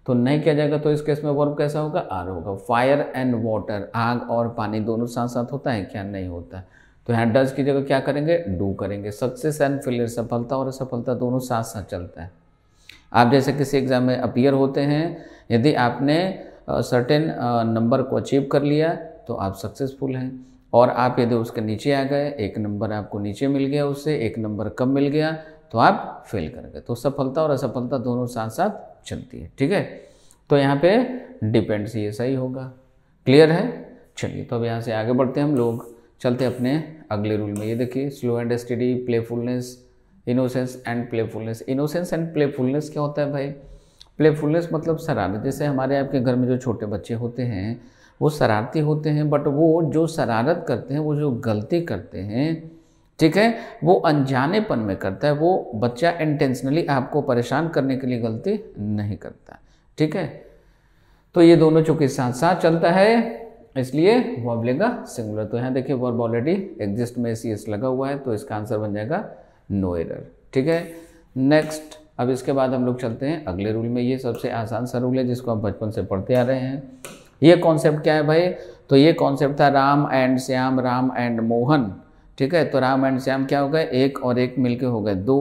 तो नहीं किया जाएगा तो इस केस में वर्ब कैसा होगा आर होगा फायर एंड वाटर आग और पानी दोनों साथ साथ होता है क्या नहीं होता है तो यहाँ डज की जगह क्या करेंगे डू करेंगे सक्सेस एंड फेलियर सफलता और असफलता दोनों साथ साथ चलता है आप जैसे किसी एग्ज़ाम में अपियर होते हैं यदि आपने सर्टेन नंबर को अचीव कर लिया तो आप सक्सेसफुल हैं और आप यदि उसके नीचे आ गए एक नंबर आपको नीचे मिल गया उससे एक नंबर कम मिल गया तो आप फेल कर गए तो सफलता और असफलता दोनों साथ साथ चलती है ठीक है तो यहाँ पे डिपेंड्स ये सही होगा क्लियर है चलिए तो अब यहाँ से आगे बढ़ते हैं हम लोग चलते अपने अगले रूल में ये देखिए slow and steady playfulness innocence and playfulness innocence and playfulness क्या होता है भाई प्लेफुलनेस मतलब शरारत जैसे हमारे आपके घर में जो छोटे बच्चे होते हैं वो शरारती होते हैं बट वो जो शरारत करते हैं वो जो गलती करते हैं ठीक है वो अनजानेपन में करता है वो बच्चा इंटेंशनली आपको परेशान करने के लिए गलती नहीं करता ठीक है तो ये दोनों चूंकि साथ साथ चलता है इसलिए वर्ब लेगा सिंगुलर तो यहाँ देखिए वर्ब ऑलरेडी एग्जिस्ट में सी एस लगा हुआ है तो इसका आंसर बन जाएगा नो एरर ठीक है नेक्स्ट अब इसके बाद हम लोग चलते हैं अगले रूल में ये सबसे आसान सा रूल है जिसको आप बचपन से पढ़ते आ रहे हैं ये कॉन्सेप्ट क्या है भाई तो ये कॉन्सेप्ट था राम एंड श्याम राम एंड मोहन ठीक है तो राम एंड श्याम क्या हो गए एक और एक मिल हो गए दो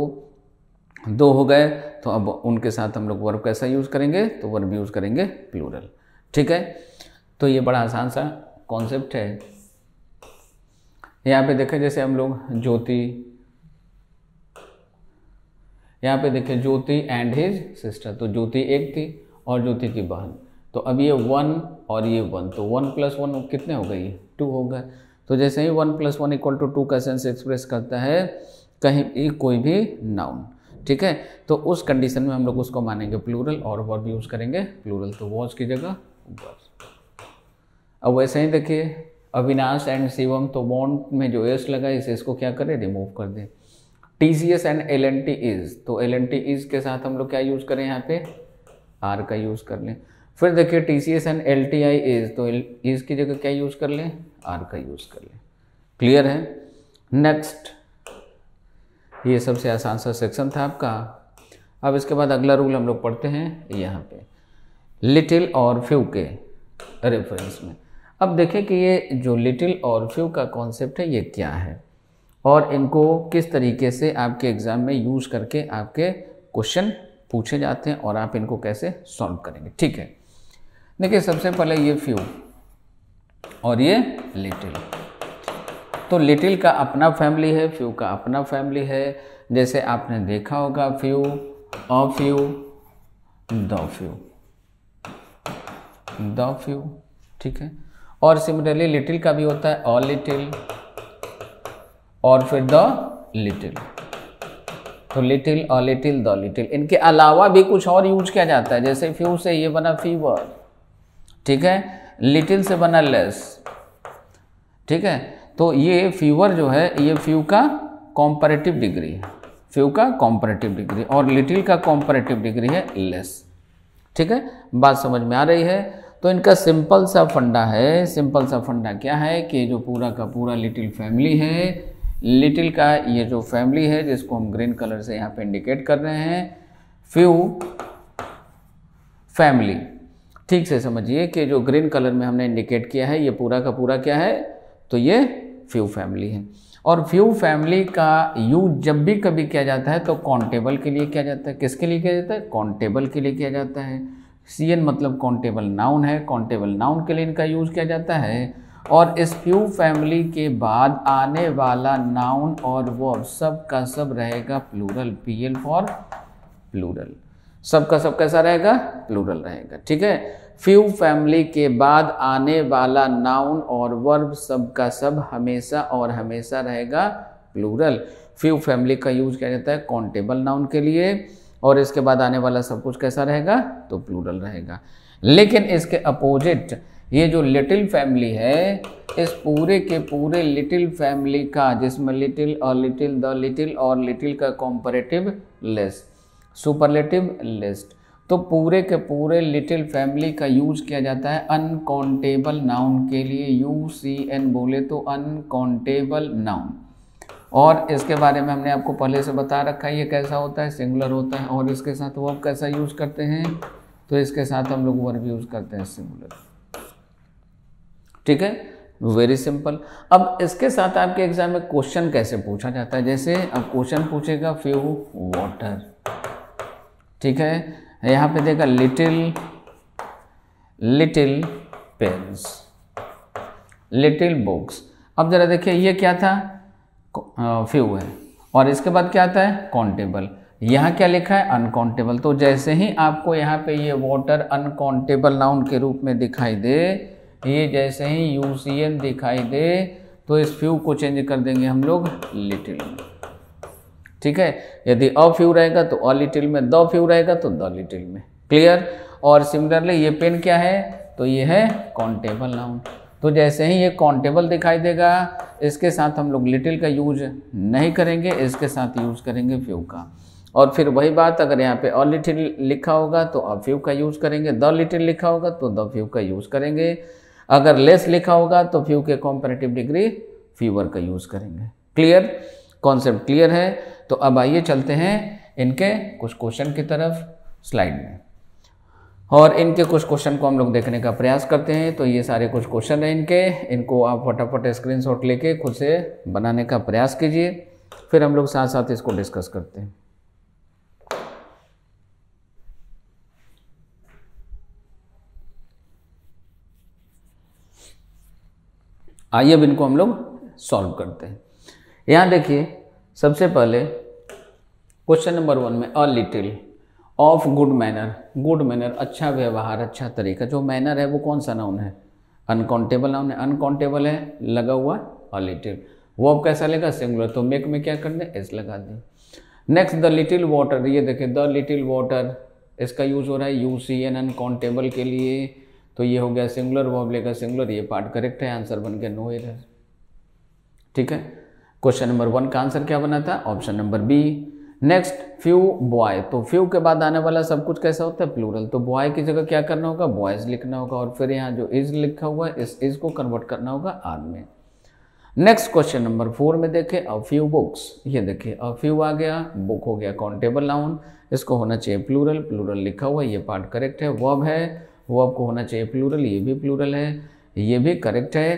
दो हो गए तो अब उनके साथ हम लोग वर्ब कैसा यूज़ करेंगे तो वर्ब यूज़ करेंगे प्लूरल ठीक है तो ये बड़ा आसान सा कॉन्सेप्ट है यहाँ पे देखें जैसे हम लोग ज्योति यहाँ पे देखें ज्योति एंड हिज सिस्टर तो ज्योति एक थी और ज्योति की बहन तो अब ये वन और ये वन तो वन प्लस वन कितने हो गए टू हो गए तो जैसे ही one plus one equal to two का सेंस एक्सप्रेस करता है कहीं भी कोई भी नाउन ठीक है तो उस कंडीशन में हम लोग उसको मानेंगे प्लूरल और वर्ब यूज़ करेंगे प्लूरल तो वॉज की जगह वर्ब अब वैसे ही देखिए अविनाश एंड शिवम तो बॉन्ड में जो एस लगा इसे इसको क्या करें रिमूव कर दें T C S and L N T is तो एल एन टी इज़ के साथ हम लोग क्या यूज़ करें यहाँ पे आर का यूज़ कर लें फिर देखिए T C S and L T I as तो एज की जगह क्या यूज़ कर लें आर का यूज़ कर लें क्लियर है नेक्स्ट ये सबसे आसान सा सेक्शन था आपका अब इसके बाद अगला रूल हम लोग पढ़ते हैं यहाँ पे लिटिल और फ्यू के रेफरेंस में अब देखें कि ये जो लिटिल और फ्यू का कॉन्सेप्ट है ये क्या है और इनको किस तरीके से आपके एग्ज़ाम में यूज़ करके आपके क्वेश्चन पूछे जाते हैं और आप इनको कैसे सॉल्व करेंगे ठीक है देखिए सबसे पहले ये फ्यू और ये लिटिल तो लिटिल का अपना फैमिली है फ्यू का अपना फैमिली है जैसे आपने देखा होगा few a few the few the few ठीक है और सिमिलरली लिटिल का भी होता है अ लिटिल और फिर द लिटिल तो little a little the little इनके अलावा भी कुछ और यूज किया जाता है जैसे फ्यू से ये बना फीवर ठीक है लिटिल से बना लेस ठीक है तो ये फ्यूवर जो है ये फ्यू का कॉम्परेटिव डिग्री है फ्यू का कॉम्परेटिव डिग्री और लिटिल का कॉम्परेटिव डिग्री है लेस ठीक है बात समझ में आ रही है तो इनका सिंपल सा फंडा है सिंपल सा फंडा क्या है कि जो पूरा का पूरा लिटिल फैमिली है लिटिल का ये जो फैमिली है जिसको हम ग्रीन कलर से यहाँ पे इंडिकेट कर रहे हैं फ्यू फैमिली ठीक से समझिए कि जो ग्रीन कलर में हमने इंडिकेट किया है ये पूरा का पूरा क्या है तो ये फ्यू फैमिली है और फ्यू फैमिली का यूज जब भी कभी किया जाता है तो कॉन्टेबल के लिए किया जाता है किसके लिए किया जाता है कॉन्टेबल के लिए किया जाता है सी एन मतलब कॉन्टेबल नाउन है कॉन्टेबल नाउन के लिए इनका यूज किया जाता है और इस फ्यू फैमिली के बाद आने वाला नाउन और वो सब का सब रहेगा plural P L for plural सबका सब कैसा रहेगा प्लूरल रहेगा ठीक है फ्यू फैमिली के बाद आने वाला नाउन और वर्ब सब का सब हमेशा और हमेशा रहेगा प्लूरल फ्यू फैमिली का यूज किया जाता है कॉन्टेबल नाउन के लिए और इसके बाद आने वाला सब कुछ कैसा रहेगा तो प्लूरल रहेगा लेकिन इसके अपोजिट ये जो लिटिल फैमिली है इस पूरे के पूरे लिटिल फैमिली का जिसमें लिटिल और लिटिल द लिटिल और लिटिल का कॉम्परेटिव लेस सुपरलेटिव लिस्ट तो पूरे के पूरे लिटिल फैमिली का यूज किया जाता है अनकाउंटेबल नाउन के लिए यू सी एन बोले तो अनकाउंटेबल नाउन और इसके बारे में हमने आपको पहले से बता रखा है ये कैसा होता है सिंगुलर होता है और इसके साथ वर्ब कैसा यूज करते हैं तो इसके साथ हम लोग वर्ब यूज करते हैं सिंगुलर ठीक है वेरी सिंपल अब इसके साथ आपके एग्जाम में क्वेश्चन कैसे पूछा जाता है जैसे अब क्वेश्चन पूछेगा फ्यू वाटर ठीक है यहाँ पे देखा little little pens little books अब ज़रा देखिए ये क्या था फ्यू है और इसके बाद क्या आता है काउंटेबल यहाँ क्या लिखा है अनकाउंटेबल तो जैसे ही आपको यहाँ पे ये वाटर अनकाउंटेबल नाउन के रूप में दिखाई दे ये जैसे ही यू दिखाई दे तो इस फ्यू को चेंज कर देंगे हम लोग लिटिल ठीक है यदि अ फ्यू रहेगा तो अ लिटिल में द फ्यू रहेगा तो द लिटिल में क्लियर और सिमिलरली ये पेन क्या है तो ये है कॉन्टेबल नाउन तो जैसे ही ये कॉन्टेबल दिखाई देगा इसके साथ हम लोग लिटिल का यूज नहीं करेंगे इसके साथ यूज करेंगे फ्यू का और फिर वही बात अगर यहाँ पे अ लिटिल लिखा होगा तो अ फ्यू का यूज़ करेंगे द लिटिल लिखा होगा तो द फ्यू का यूज़ करेंगे अगर लेस लिखा होगा तो फ्यू के कॉम्पेरेटिव डिग्री फ्यूवर का यूज़ करेंगे क्लियर कॉन्सेप्ट क्लियर है तो अब आइए चलते हैं इनके कुछ क्वेश्चन की तरफ स्लाइड में और इनके कुछ क्वेश्चन को हम लोग देखने का प्रयास करते हैं तो ये सारे कुछ क्वेश्चन हैं इनके इनको आप फटाफट स्क्रीन शॉट लेके खुद से बनाने का प्रयास कीजिए फिर हम लोग साथ साथ इसको डिस्कस करते हैं आइए अब इनको हम लोग सॉल्व करते हैं यहाँ देखिए सबसे पहले क्वेश्चन नंबर वन में a little of good manner good manner अच्छा व्यवहार अच्छा तरीका जो मैनर है वो कौन सा नाउन है अनकाउंटेबल नाउन है अनकाउंटेबल है लगा हुआ अ लिटिल वो अब कैसा लेगा सिंगुलर तो मेक में क्या कर दें एस लगा दें नेक्स्ट द लिटिल वाटर ये देखें द लिटिल वाटर इसका यूज हो रहा है यू सी एन अनकाउंटेबल के लिए तो ये हो गया सिंगुलर वॉब लेगा सिंगुलर ये पार्ट करेक्ट है आंसर बन गया नो एरर ठीक है क्वेश्चन नंबर वन का आंसर क्या बना था option number B next few boy तो फ्यू के बाद आने वाला सब कुछ कैसा होता है प्लूरल तो बॉय की जगह क्या करना होगा बॉयज लिखना होगा और फिर यहाँ जो इज लिखा हुआ है इस इज को कन्वर्ट करना होगा आर में नेक्स्ट क्वेश्चन नंबर फोर में देखें अ फ्यू बुक्स ये देखिए अ फ्यू आ गया बुक हो गया काउंटेबल नाउन इसको होना चाहिए प्लूरल प्लूरल लिखा हुआ ये पार्ट करेक्ट है वब है वब को होना चाहिए प्लूरल ये भी प्लूरल है ये भी करेक्ट है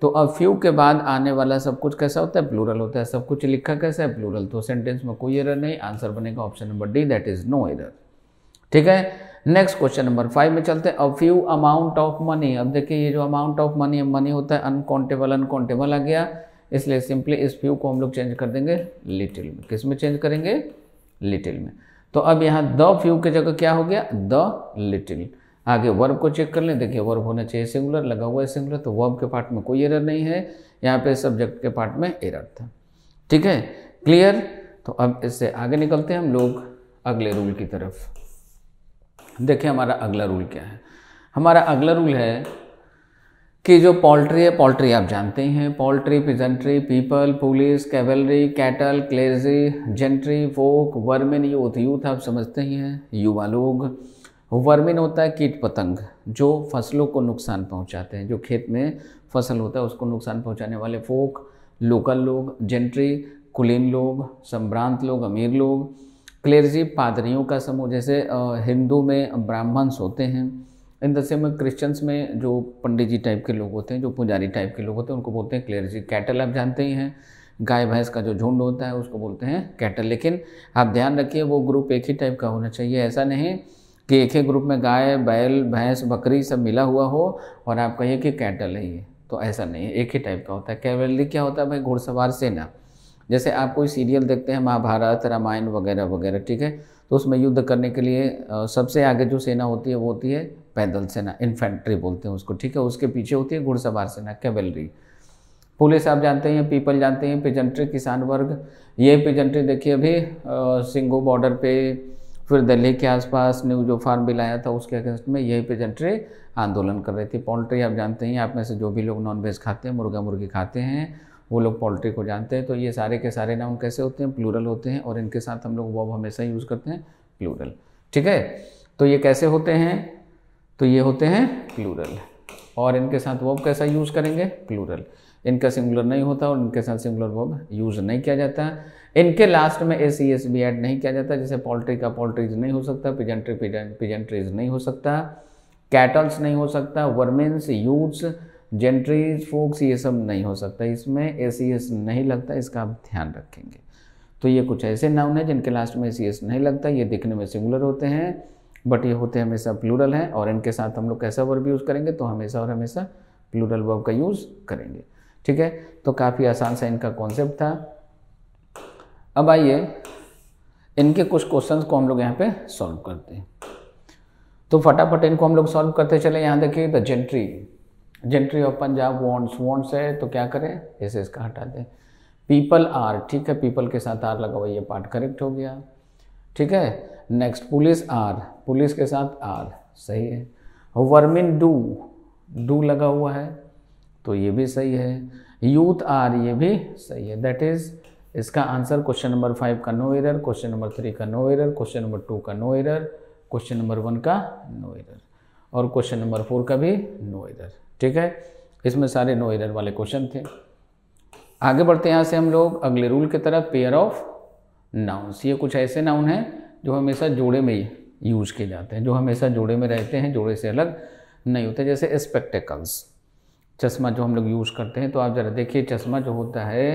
तो अब फ्यू के बाद आने वाला सब कुछ कैसा होता है प्लूरल होता है सब कुछ लिखा कैसा है प्लूरल तो सेंटेंस में कोई एरर नहीं आंसर बनेगा option number D that is no error ठीक है नेक्स्ट क्वेश्चन नंबर फाइव में चलते हैं a few amount of money अब देखिए ये जो अमाउंट ऑफ मनी मनी होता है अनकाउंटेबल अनकाउंटेबल आ गया इसलिए सिंपली इस फ्यू को हम लोग चेंज कर देंगे लिटिल में किस में चेंज करेंगे लिटिल में तो अब यहाँ द फ्यू की जगह क्या हो गया द लिटिल आगे वर्ब को चेक कर लें देखिए वर्ब होना चाहिए सिंगुलर लगा हुआ है सिंगुलर तो वर्ब के पार्ट में कोई एरर नहीं है यहाँ पे सब्जेक्ट के पार्ट में एरर था ठीक है क्लियर तो अब इससे आगे निकलते हैं हम लोग अगले रूल की तरफ देखिए हमारा अगला रूल क्या है हमारा अगला रूल है कि जो पोल्ट्री है पोल्ट्री आप जानते ही हैं poultry peasantry people police cavalry cattle clergy gentry folk vermin youth youth आप समझते ही हैं युवा लोग वर्मिन होता है कीट पतंग जो फसलों को नुकसान पहुंचाते हैं जो खेत में फसल होता है उसको नुकसान पहुंचाने वाले फोक लोकल लोग जेंट्री कुलीन लोग संभ्रांत लोग अमीर लोग क्लेरजी पादरियों का समूह जैसे हिंदू में ब्राह्मण्स होते हैं इन दशे में क्रिश्चियंस में जो पंडित जी टाइप के लोग होते हैं जो पुजारी टाइप के लोग होते हैं उनको बोलते हैं क्लेरजी कैटल आप जानते ही हैं गाय भैंस का जो झुंड होता है उसको बोलते हैं कैटल लेकिन आप ध्यान रखिए वो ग्रुप एक ही टाइप का होना चाहिए ऐसा नहीं कि एक ही ग्रुप में गाय बैल भैंस बकरी सब मिला हुआ हो और आप कहिए कि कैटल है ये तो ऐसा नहीं है एक ही टाइप का होता है कैवेलरी क्या होता है भाई घुड़सवार सेना जैसे आप कोई सीरियल देखते हैं महाभारत रामायण वगैरह वगैरह ठीक है तो उसमें युद्ध करने के लिए सबसे आगे जो सेना होती है वो होती है पैदल सेना इन्फेंट्री बोलते हैं उसको ठीक है उसके पीछे होती है घुड़सवार सेना कैवेलरी पुलिस आप जानते हैं पीपल जानते हैं पेजेंट्री किसान वर्ग ये पेजेंट्री देखिए अभी सिंगो बॉर्डर पे फिर दिल्ली के आसपास न्यू जो फार्म बिल आया था उसके अगेंस्ट में यही पेजेंट्री आंदोलन कर रही थी पोल्ट्री आप जानते हैं आप में से जो भी लोग नॉन वेज खाते हैं मुर्गा मुर्गी खाते हैं वो लोग पोल्ट्री को जानते हैं तो ये सारे के सारे नाउन कैसे होते हैं प्लूरल होते हैं और इनके साथ हम लोग वॉब हमेशा यूज़ करते हैं प्लूरल ठीक है तो ये कैसे होते हैं तो ये होते हैं प्लूरल और इनके साथ वॉब कैसा यूज़ करेंगे प्लूरल इनका सिंगुलर नहीं होता और इनके साथ सिंगुलर वर्ब यूज़ नहीं किया जाता है इनके लास्ट में A C S B add नहीं किया जाता जैसे पोल्ट्री का पोल्ट्रीज नहीं हो सकता पिजेंट्री पिजेंट्रीज नहीं हो सकता कैटल्स नहीं हो सकता वर्मेंस यूथ्स जेंट्रीज फोक्स ये सब नहीं हो सकता इसमें ए सी एस नहीं लगता इसका आप ध्यान रखेंगे तो ये कुछ ऐसे नाउन है जिनके लास्ट में ए सी एस नहीं लगता ये दिखने में सिंगुलर होते हैं बट ये होते हमेशा प्लूरल हैं और इनके साथ हम लोग कैसा वर्ब यूज़ करेंगे तो हमेशा और हमेशा प्लूरल वर्ब का यूज़ करेंगे ठीक है तो काफ़ी आसान सा इनका कॉन्सेप्ट था अब आइए इनके कुछ क्वेश्चंस को हम लोग यहाँ पे सॉल्व करते हैं तो फटाफट इनको हम लोग सॉल्व करते चले यहाँ देखिए the gentry gentry of Punjab wants wants है तो क्या करें ऐसे इसका हटा दें पीपल आर ठीक है पीपल के साथ आर लगा हुआ ये पार्ट करेक्ट हो गया ठीक है नेक्स्ट पुलिस आर पुलिस के साथ आर सही है वर्मिन डू डू लगा हुआ है तो ये भी सही है यूथ आर ये भी सही है दैट इज़ इसका आंसर क्वेश्चन नंबर फाइव का no error question number three का no error question number two का no error question number one का नो एरर और क्वेश्चन नंबर फोर का भी नो एरर ठीक है इसमें सारे नो एरर वाले क्वेश्चन थे आगे बढ़ते हैं यहाँ से हम लोग अगले रूल की तरफ पेयर ऑफ नाउन्स ये कुछ ऐसे नाउन हैं जो हमेशा जोड़े में यूज किए जाते हैं जो हमेशा जोड़े में रहते हैं जोड़े से अलग नहीं होते जैसे स्पेक्टेकल्स चश्मा जो हम लोग यूज़ करते हैं तो आप ज़रा देखिए चश्मा जो होता है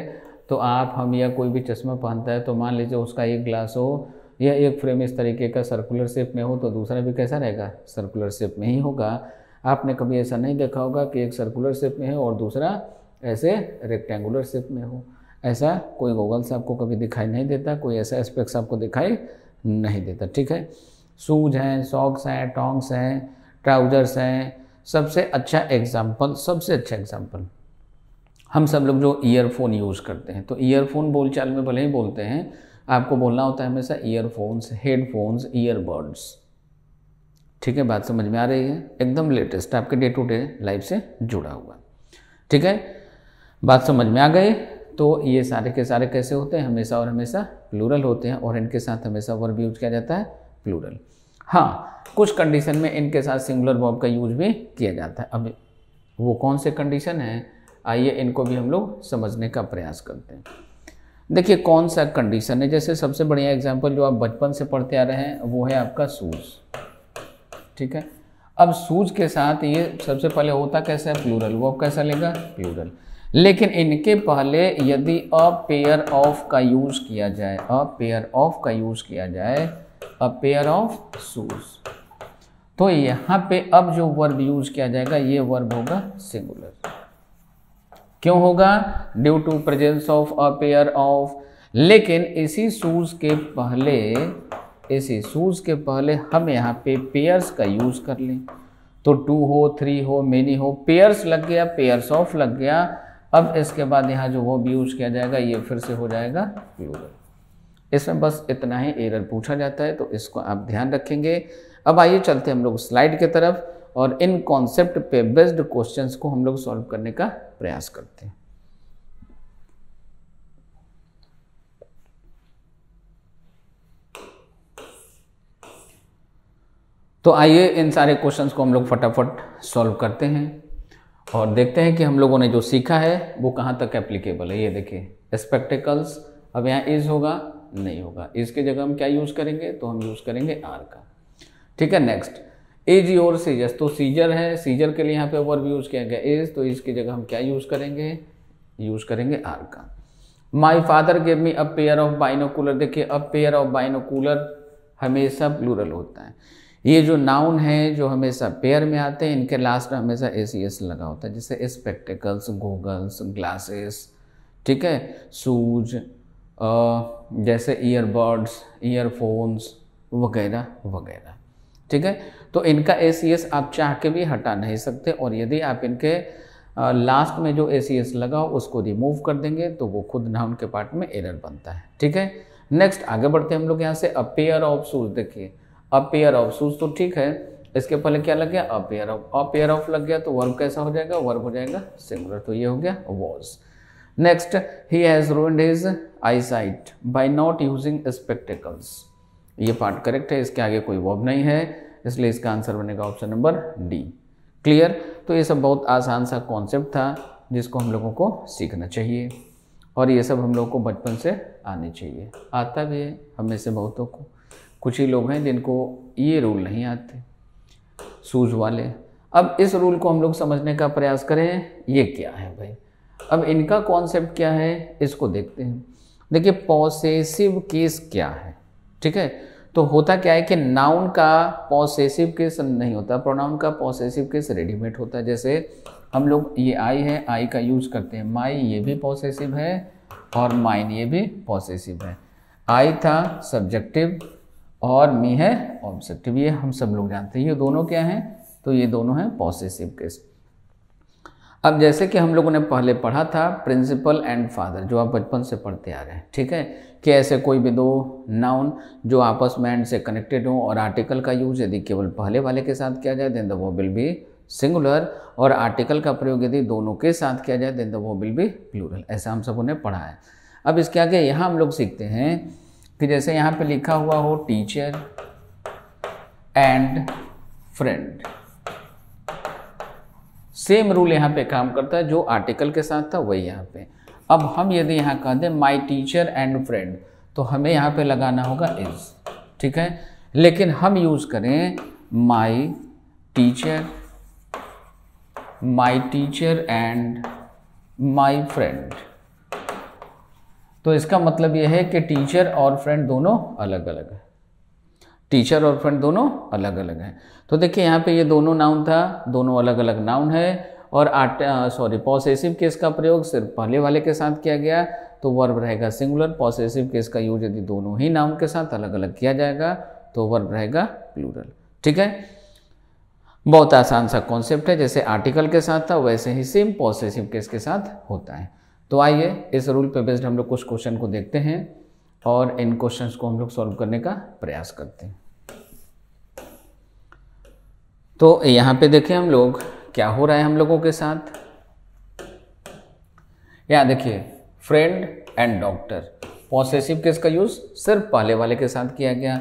तो आप हम या कोई भी चश्मा पहनता है तो मान लीजिए उसका एक ग्लास हो या एक फ्रेम इस तरीके का सर्कुलर शेप में हो तो दूसरा भी कैसा रहेगा सर्कुलर शेप में ही होगा आपने कभी ऐसा नहीं देखा होगा कि एक सर्कुलर शेप में है और दूसरा ऐसे रेक्टेंगुलर शेप में हो ऐसा कोई गूगल्स आपको कभी दिखाई नहीं देता कोई ऐसा एस्पेक्ट्स आपको दिखाई नहीं देता ठीक है शूज हैं सॉक्स हैं टोंग्स हैं ट्राउजर्स हैं सबसे अच्छा एग्जाम्पल सबसे अच्छा एग्जाम्पल हम सब लोग जो ईयरफोन यूज़ करते हैं तो ईयरफोन बोलचाल में भले ही बोलते हैं आपको बोलना होता है हमेशा ईयरफोन्स हेडफोन्स ईयरबड्स ठीक है बात समझ में आ रही है एकदम लेटेस्ट आपके डे टू डे लाइफ से जुड़ा हुआ ठीक है बात समझ में आ गए तो ये सारे के सारे कैसे होते हैं हमेशा और हमेशा प्लूरल होते हैं और इनके साथ हमेशा वर्ब यूज किया जाता है प्लूरल हाँ कुछ कंडीशन में इनके साथ सिंगुलर वर्ब का यूज भी किया जाता है अब वो कौन से कंडीशन है आइए इनको भी हम लोग समझने का प्रयास करते हैं देखिए कौन सा कंडीशन है जैसे सबसे बढ़िया एग्जाम्पल जो आप बचपन से पढ़ते आ रहे हैं वो है आपका सूज ठीक है अब सूज के साथ ये सबसे पहले होता कैसा है प्लूरल वो कैसा लेगा प्लूरल लेकिन इनके पहले यदि अ पेयर ऑफ का यूज़ किया जाए अ पेयर ऑफ का यूज़ किया जाए अ पेयर ऑफ शूज तो यहाँ पे अब जो वर्ब यूज किया जाएगा ये वर्ब होगा सिंगुलर क्यों होगा due to presence of a pair of लेकिन इसी शूज के पहले इसी शूज के पहले हम यहाँ पे पेयर्स का यूज कर लें तो टू हो थ्री हो मेनी हो पेयर्स लग गया पेयर्स ऑफ लग गया अब इसके बाद यहाँ जो वर्ब यूज किया जाएगा ये फिर से हो जाएगा प्लूरल इसमें बस इतना ही एरर पूछा जाता है तो इसको आप ध्यान रखेंगे अब आइए चलते हम लोग स्लाइड की तरफ और इन कॉन्सेप्ट पे बेस्ड क्वेश्चंस को हम लोग सॉल्व करने का प्रयास करते हैं तो आइए इन सारे क्वेश्चंस को हम लोग फटाफट सॉल्व करते हैं और देखते हैं कि हम लोगों ने जो सीखा है वो कहाँ तक एप्लीकेबल है ये देखिए स्पेक्टिकल्स अब यहाँ इज होगा नहीं होगा इसके जगह हम क्या यूज़ करेंगे तो हम यूज़ करेंगे आर का ठीक है नेक्स्ट इज योर सीजस तो सीजर है सीजर के लिए यहाँ पे वर्ब यूज़ किया गया इज तो इसकी जगह हम क्या यूज़ करेंगे यूज़ करेंगे आर का my father gave me a pair of binocular देखिए अ पेयर ऑफ बाइनोकुलर हमेशा प्लूरल होता है ये जो नाउन है जो हमेशा पेयर में आते हैं इनके लास्ट में हमेशा ए सी एस लगा होता है जैसे स्पेक्टिकल्स गूगल्स ग्लासेस ठीक है सूज जैसे ईयरबड्स ईयरफोन्स वगैरह वगैरह ठीक है तो इनका ए सी एस आप चाह के भी हटा नहीं सकते और यदि आप इनके लास्ट में जो ए सी एस लगा हो उसको रिमूव कर देंगे तो वो खुद ना उनके पार्ट में एरर बनता है ठीक है नेक्स्ट आगे बढ़ते हैं हम लोग यहाँ से अपेयर ऑफ शूज देखिए अपेयर ऑफ शूज तो ठीक है इसके पहले क्या लग गया अपेयर ऑफ अपेयर ऑफ लग गया तो वर्ब कैसा हो जाएगा वर्ब हो जाएगा सिंगुलर तो ये हो गया was next he has ruined his eyesight by not using spectacles ये पार्ट करेक्ट है इसके आगे कोई वर्ब नहीं है इसलिए इसका आंसर बनेगा ऑप्शन नंबर डी क्लियर तो ये सब बहुत आसान सा कॉन्सेप्ट था जिसको हम लोगों को सीखना चाहिए और ये सब हम लोगों को बचपन से आने चाहिए आता भी है हमें से बहुतों को कुछ ही लोग हैं जिनको ये रूल नहीं आते सूझ वाले अब इस रूल को हम लोग समझने का प्रयास करें ये क्या है भाई अब इनका कॉन्सेप्ट क्या है इसको देखते हैं देखिए पॉसेसिव केस क्या है ठीक है तो होता क्या है कि नाउन का पॉसेसिव केस नहीं होता प्रोनाउन का पॉसेसिव केस रेडीमेड होता है जैसे हम लोग ये आई है आई का यूज करते हैं माई ये भी पॉसेसिव है और माइन ये भी पॉसेसिव है आई था सब्जेक्टिव और मी है ऑब्जेक्टिव ये हम सब लोग जानते हैं ये दोनों क्या हैं तो ये दोनों हैं पॉसेसिव केस अब जैसे कि हम लोगों ने पहले पढ़ा था प्रिंसिपल एंड फादर जो आप बचपन से पढ़ते आ रहे हैं ठीक है कि ऐसे कोई भी दो नाउन जो आपस में एंड से कनेक्टेड हों और आर्टिकल का यूज यदि केवल पहले वाले के साथ किया जाए देन द वो विल बी सिंगुलर और आर्टिकल का प्रयोग यदि दोनों के साथ किया जाए देन द वो विल बी प्लूरल ऐसा हम सब ने पढ़ा है अब इसके आगे यहाँ हम लोग सीखते हैं कि जैसे यहाँ पर लिखा हुआ हो teacher and friend same rule यहाँ पे काम करता है जो आर्टिकल के साथ था वही यहाँ पे अब हम यदि यहाँ कह दें माई टीचर एंड फ्रेंड तो हमें यहाँ पे लगाना होगा इज ठीक है लेकिन हम यूज़ करें my teacher my teacher and my friend तो इसका मतलब यह है कि टीचर और फ्रेंड दोनों अलग अलग है टीचर और फ्रेंड दोनों अलग अलग हैं तो देखिए यहाँ पे ये दोनों नाउन था दोनों अलग अलग नाउन है और आट सॉरी पॉसेसिव केस का प्रयोग सिर्फ पहले वाले के साथ किया गया तो वर्ब रहेगा सिंगुलर पॉसेसिव केस का यूज यदि दोनों ही नाउन के साथ अलग अलग किया जाएगा तो वर्ब रहेगा प्लूरल ठीक है बहुत आसान सा कॉन्सेप्ट है जैसे आर्टिकल के साथ था वैसे ही सेम पॉजिटिव केस के साथ होता है तो आइए इस रूल पे बेस्ड हम लोग कुछ क्वेश्चन को देखते हैं और इन क्वेश्चंस को हम लोग सॉल्व करने का प्रयास करते हैं तो यहाँ पे देखें हम लोग क्या हो रहा है हम लोगों के साथ यहाँ देखिए friend and doctor possessive case का यूज़ सिर्फ पहले वाले के साथ किया गया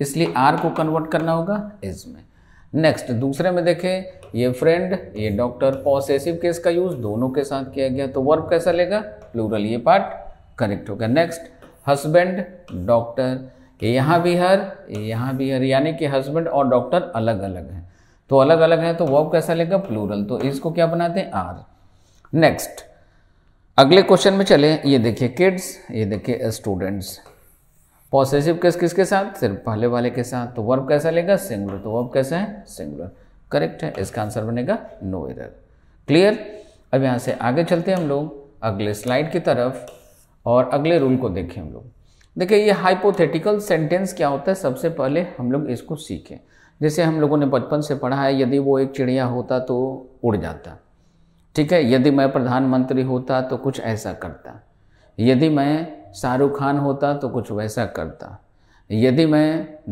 इसलिए आर को कन्वर्ट करना होगा इज में नेक्स्ट दूसरे में देखें ये फ्रेंड ये डॉक्टर पॉसेसिव केस का यूज़ दोनों के साथ किया गया तो वर्ब कैसा लेगा प्लूरल ये पार्ट करेक्ट होगा नेक्स्ट हस्बैंड डॉक्टर यहाँ भी हर यहाँ भी हर यानी कि हस्बैंड और डॉक्टर अलग अलग हैं तो अलग अलग है तो वर्ब कैसा लेगा प्लूरल तो इसको क्या बनाते हैं आर नेक्स्ट अगले क्वेश्चन में चले ये देखिए किड्स ये देखिए स्टूडेंट्स पॉजिटिव किस किस के साथ सिर्फ पहले वाले के साथ तो वर्ब कैसा लेगा सिंगुलर तो वर्ब कैसा है सिंगुलर करेक्ट है इसका आंसर बनेगा नो एरर क्लियर अब यहाँ से आगे चलते हैं हम लोग अगले स्लाइड की तरफ और अगले रूल को देखें हम लोग देखिए ये हाइपोथेटिकल सेंटेंस क्या होता है सबसे पहले हम लोग इसको सीखें जैसे हम लोगों ने बचपन से पढ़ा है यदि वो एक चिड़िया होता तो उड़ जाता ठीक है यदि मैं प्रधानमंत्री होता तो कुछ ऐसा करता यदि मैं शाहरुख खान होता तो कुछ वैसा करता यदि मैं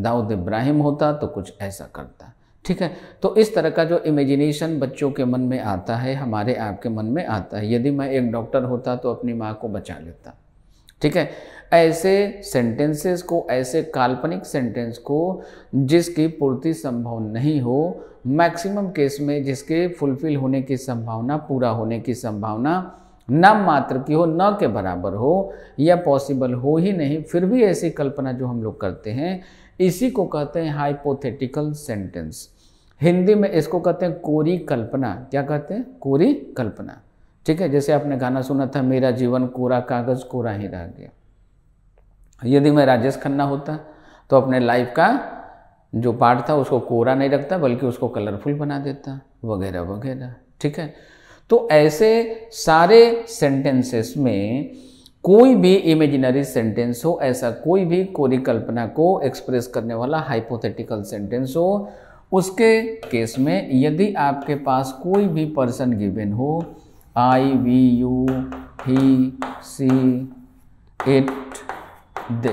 दाऊद इब्राहिम होता तो कुछ ऐसा करता ठीक है तो इस तरह का जो इमेजिनेशन बच्चों के मन में आता है हमारे आपके मन में आता है यदि मैं एक डॉक्टर होता तो अपनी माँ को बचा लेता ठीक है ऐसे सेंटेंसेस को ऐसे काल्पनिक सेंटेंस को जिसकी पूर्ति संभव नहीं हो मैक्सिमम केस में जिसके फुलफिल होने की संभावना पूरा होने की संभावना न मात्र की हो न के बराबर हो या पॉसिबल हो ही नहीं फिर भी ऐसी कल्पना जो हम लोग करते हैं इसी को कहते हैं हाइपोथेटिकल सेंटेंस हिंदी में इसको कहते हैं कोरी कल्पना क्या कहते हैं कोरी कल्पना ठीक है जैसे आपने गाना सुना था मेरा जीवन कोरा कागज़ कोरा ही रह गया यदि मैं राजेश खन्ना होता तो अपने लाइफ का जो पार्ट था उसको कोरा नहीं रखता बल्कि उसको कलरफुल बना देता वगैरह वगैरह ठीक है तो ऐसे सारे सेंटेंसेस में कोई भी इमेजिनरी सेंटेंस हो ऐसा कोई भी कोरी कल्पना को एक्सप्रेस करने वाला हाइपोथेटिकल सेंटेंस हो उसके केस में यदि आपके पास कोई भी पर्सन गिवन हो I we you he she it they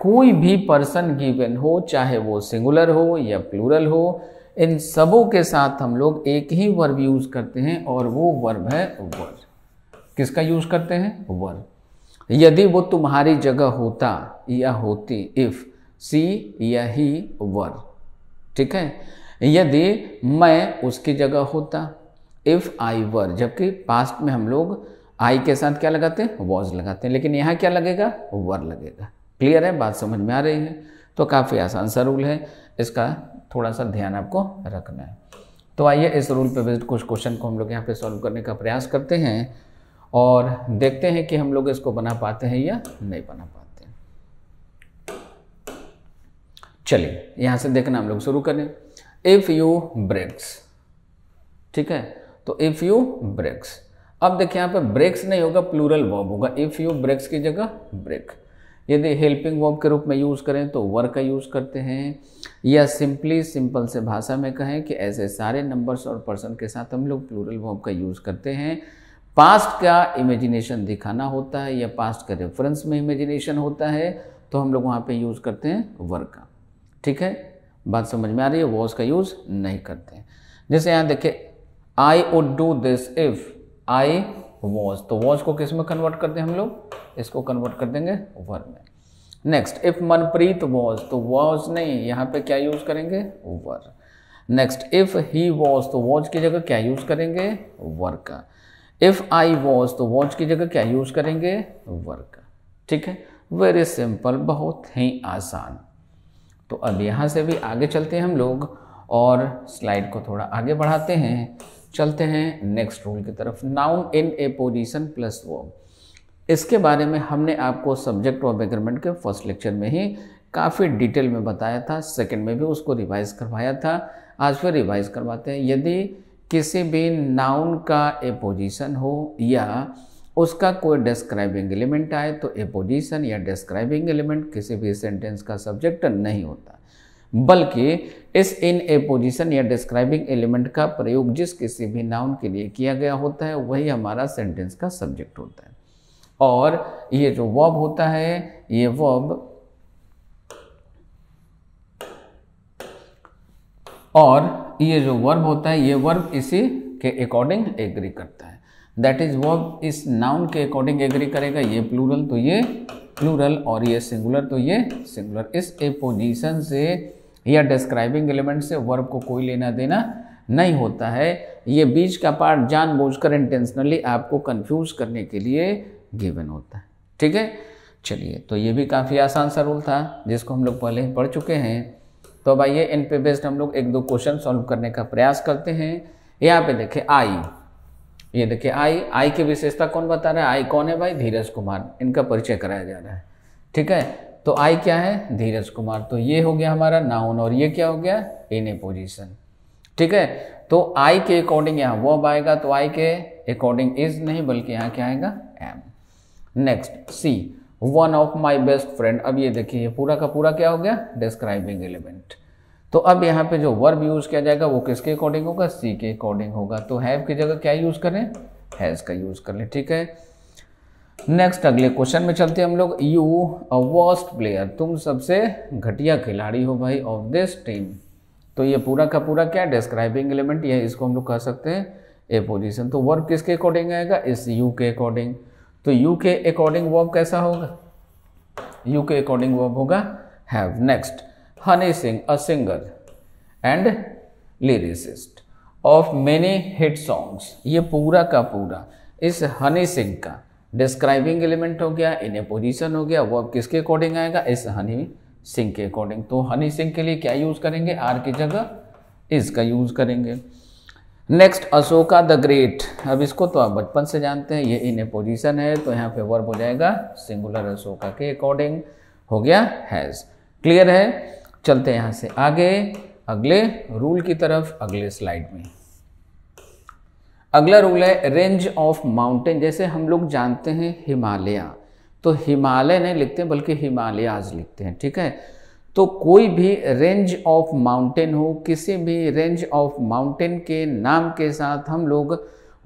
कोई भी पर्सन गिवन हो चाहे वो सिंगुलर हो या प्लूरल हो इन सबों के साथ हम लोग एक ही वर्ब यूज़ करते हैं और वो वर्ब है वर किसका यूज़ करते हैं वर यदि वो तुम्हारी जगह होता या होती इफ़ सी या ही वर ठीक है यदि मैं उसकी जगह होता इफ़ आई वर जबकि पास्ट में हम लोग आई के साथ क्या लगाते हैं वॉज लगाते हैं लेकिन यहाँ क्या लगेगा वर लगेगा क्लियर है बात समझ में आ रही है तो काफ़ी आसान सा रूल है इसका थोड़ा सा ध्यान आपको रखना है तो आइए इस रूल पे बेस्ड कुछ क्वेश्चन को हम लोग यहाँ पे सॉल्व करने का प्रयास करते हैं और देखते हैं कि हम लोग इसको बना पाते हैं या नहीं बना पाते चलिए यहाँ से देखना हम लोग शुरू करें इफ़ यू ब्रेक्स ठीक है तो इफ़ यू ब्रेक्स अब देखिए यहाँ पे ब्रेक्स नहीं होगा प्लूरल वर्ब होगा इफ़ यू ब्रेक्स की जगह ब्रेक यदि हेल्पिंग वर्ब के रूप में यूज़ करें तो वर का यूज़ करते हैं या सिंपली सिंपल से भाषा में कहें कि ऐसे सारे नंबर्स और पर्सन के साथ हम लोग प्लूरल वर्ब का यूज़ करते हैं पास्ट का इमेजिनेशन दिखाना होता है या पास्ट का रेफरेंस में इमेजिनेशन होता है तो हम लोग वहाँ पे यूज़ करते हैं वर का ठीक है बात समझ में आ रही है वॉज का यूज़ नहीं करते हैं जैसे यहाँ देखिए I would do this if I was तो वॉज को किस में कन्वर्ट करते हैं हम लोग इसको कन्वर्ट कर देंगे वर्ब में नेक्स्ट इफ मनप्रीत वॉज तो वॉज नहीं यहाँ पे क्या यूज करेंगे were next if he was तो वॉज की जगह क्या यूज करेंगे वर का इफ आई वॉज तो वॉज की जगह क्या यूज करेंगे वर का ठीक है वेरी सिंपल बहुत ही आसान तो अब यहाँ से भी आगे चलते हैं हम लोग और स्लाइड को थोड़ा आगे बढ़ाते हैं चलते हैं नेक्स्ट रूल की तरफ noun in A apposition plus वो इसके बारे में हमने आपको सब्जेक्ट ऑफ एग्रीमेंट के फर्स्ट लेक्चर में ही काफ़ी डिटेल में बताया था सेकंड में भी उसको रिवाइज करवाया था आज फिर रिवाइज करवाते हैं यदि किसी भी नाउन का ए पोजिशन हो या उसका कोई डिस्क्राइबिंग एलिमेंट आए तो ए पोजिशन या डिस्क्राइबिंग एलिमेंट किसी भी सेंटेंस का सब्जेक्ट नहीं होता बल्कि इस इन ए पोजिशन या डिस्क्राइबिंग एलिमेंट का प्रयोग जिस किसी भी नाउन के लिए किया गया होता है वही हमारा सेंटेंस का सब्जेक्ट होता है और ये जो वॉब होता है ये वॉब और ये जो वर्ब होता है ये वर्ब इसी के अकॉर्डिंग एग्री करता है दैट इज वर्ब इस नाउन के अकॉर्डिंग एग्री करेगा ये प्लूरल तो ये प्लूरल और ये सिंगुलर तो ये सिंगुलर इस ए पोजिशन से या डिस्क्राइबिंग एलिमेंट से वर्ब को कोई लेना देना नहीं होता है ये बीच का पार्ट जानबूझकर इंटेंशनली आपको कंफ्यूज करने के लिए गिवन होता है ठीक है चलिए तो ये भी काफ़ी आसान सा रूल था जिसको हम लोग पहले ही पढ़ चुके हैं तो अब आइए इन पे बेस्ड हम लोग एक दो क्वेश्चन सॉल्व करने का प्रयास करते हैं यहाँ पे देखिए आई ये देखिए आई आई की विशेषता कौन बता रहा है आई कौन है भाई धीरज कुमार इनका परिचय कराया जा रहा है ठीक है तो आई क्या है धीरज कुमार तो ये हो गया हमारा नाउन और ये क्या हो गया इन ए पोजिशन ठीक है तो आई के अकॉर्डिंग यहाँ वर्ब आएगा तो आई के अकॉर्डिंग इज नहीं बल्कि यहाँ क्या आएगा am next she one of my best friend अब ये देखिए पूरा का पूरा क्या हो गया डिस्क्राइबिंग एलिमेंट तो अब यहाँ पे जो वर्ब यूज़ किया जाएगा वो किसके अकॉर्डिंग होगा सी के अकॉर्डिंग होगा तो हैव की जगह क्या यूज़ करें हैज़ का यूज़ कर लें ठीक है नेक्स्ट अगले क्वेश्चन में चलते हैं हम लोग यू अ वर्स्ट प्लेयर तुम सबसे घटिया खिलाड़ी हो भाई ऑफ दिस टीम तो ये पूरा का पूरा क्या डिस्क्राइबिंग एलिमेंट ये इसको हम लोग कह सकते हैं ए पोजीशन तो वर्ब किसके अकॉर्डिंग आएगा इस यू के अकॉर्डिंग तो यू के अकॉर्डिंग वर्ब कैसा होगा यू के अकॉर्डिंग वर्ब होगा have next Honey Singh a singer and lyricist of many hit songs ये पूरा का पूरा इस हनी सिंह का डिस्क्राइबिंग एलिमेंट हो गया इन ए पोजिशन हो गया वो अब किसके अकॉर्डिंग आएगा इस हनी सिंह के अकॉर्डिंग तो हनी सिंह के लिए क्या यूज़ करेंगे आर की जगह इसका यूज़ करेंगे नेक्स्ट अशोका द ग्रेट अब इसको तो आप बचपन से जानते हैं ये इन ए पोजिशन है तो यहाँ पे वर्ब हो जाएगा सिंगुलर अशोका के अकॉर्डिंग हो गया हैज़ क्लियर है चलते हैं यहाँ से आगे अगले रूल की तरफ अगले स्लाइड में अगला रूल है रेंज ऑफ माउंटेन जैसे हम लोग जानते हैं हिमालय तो हिमालय नहीं लिखते बल्कि हिमालयाज लिखते हैं ठीक है तो कोई भी रेंज ऑफ माउंटेन हो किसी भी रेंज ऑफ माउंटेन के नाम के साथ हम लोग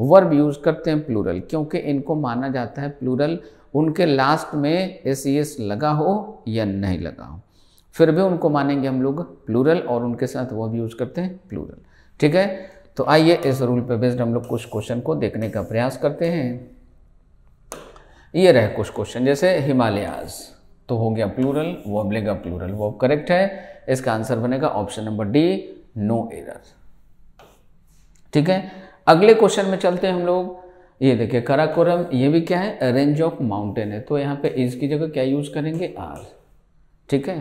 वर्ब यूज़ करते हैं प्लूरल क्योंकि इनको माना जाता है प्लूरल उनके लास्ट में एस एस e लगा हो या नहीं लगा हो फिर भी उनको मानेंगे हम लोग प्लूरल और उनके साथ वर्ब यूज़ करते हैं प्लूरल ठीक है तो आइए इस रूल पे बेस्ड हम लोग कुछ क्वेश्चन को देखने का प्रयास करते हैं ये रहे कुछ क्वेश्चन जैसे हिमालयाज तो हो गया प्लूरल वो बनेगा प्लूरल वो करेक्ट है इसका आंसर बनेगा option number D no error ठीक है अगले क्वेश्चन में चलते हैं हम लोग ये देखिए कराकोरम ये भी क्या है रेंज ऑफ माउंटेन है तो यहाँ पे इज की जगह क्या यूज़ करेंगे आर ठीक है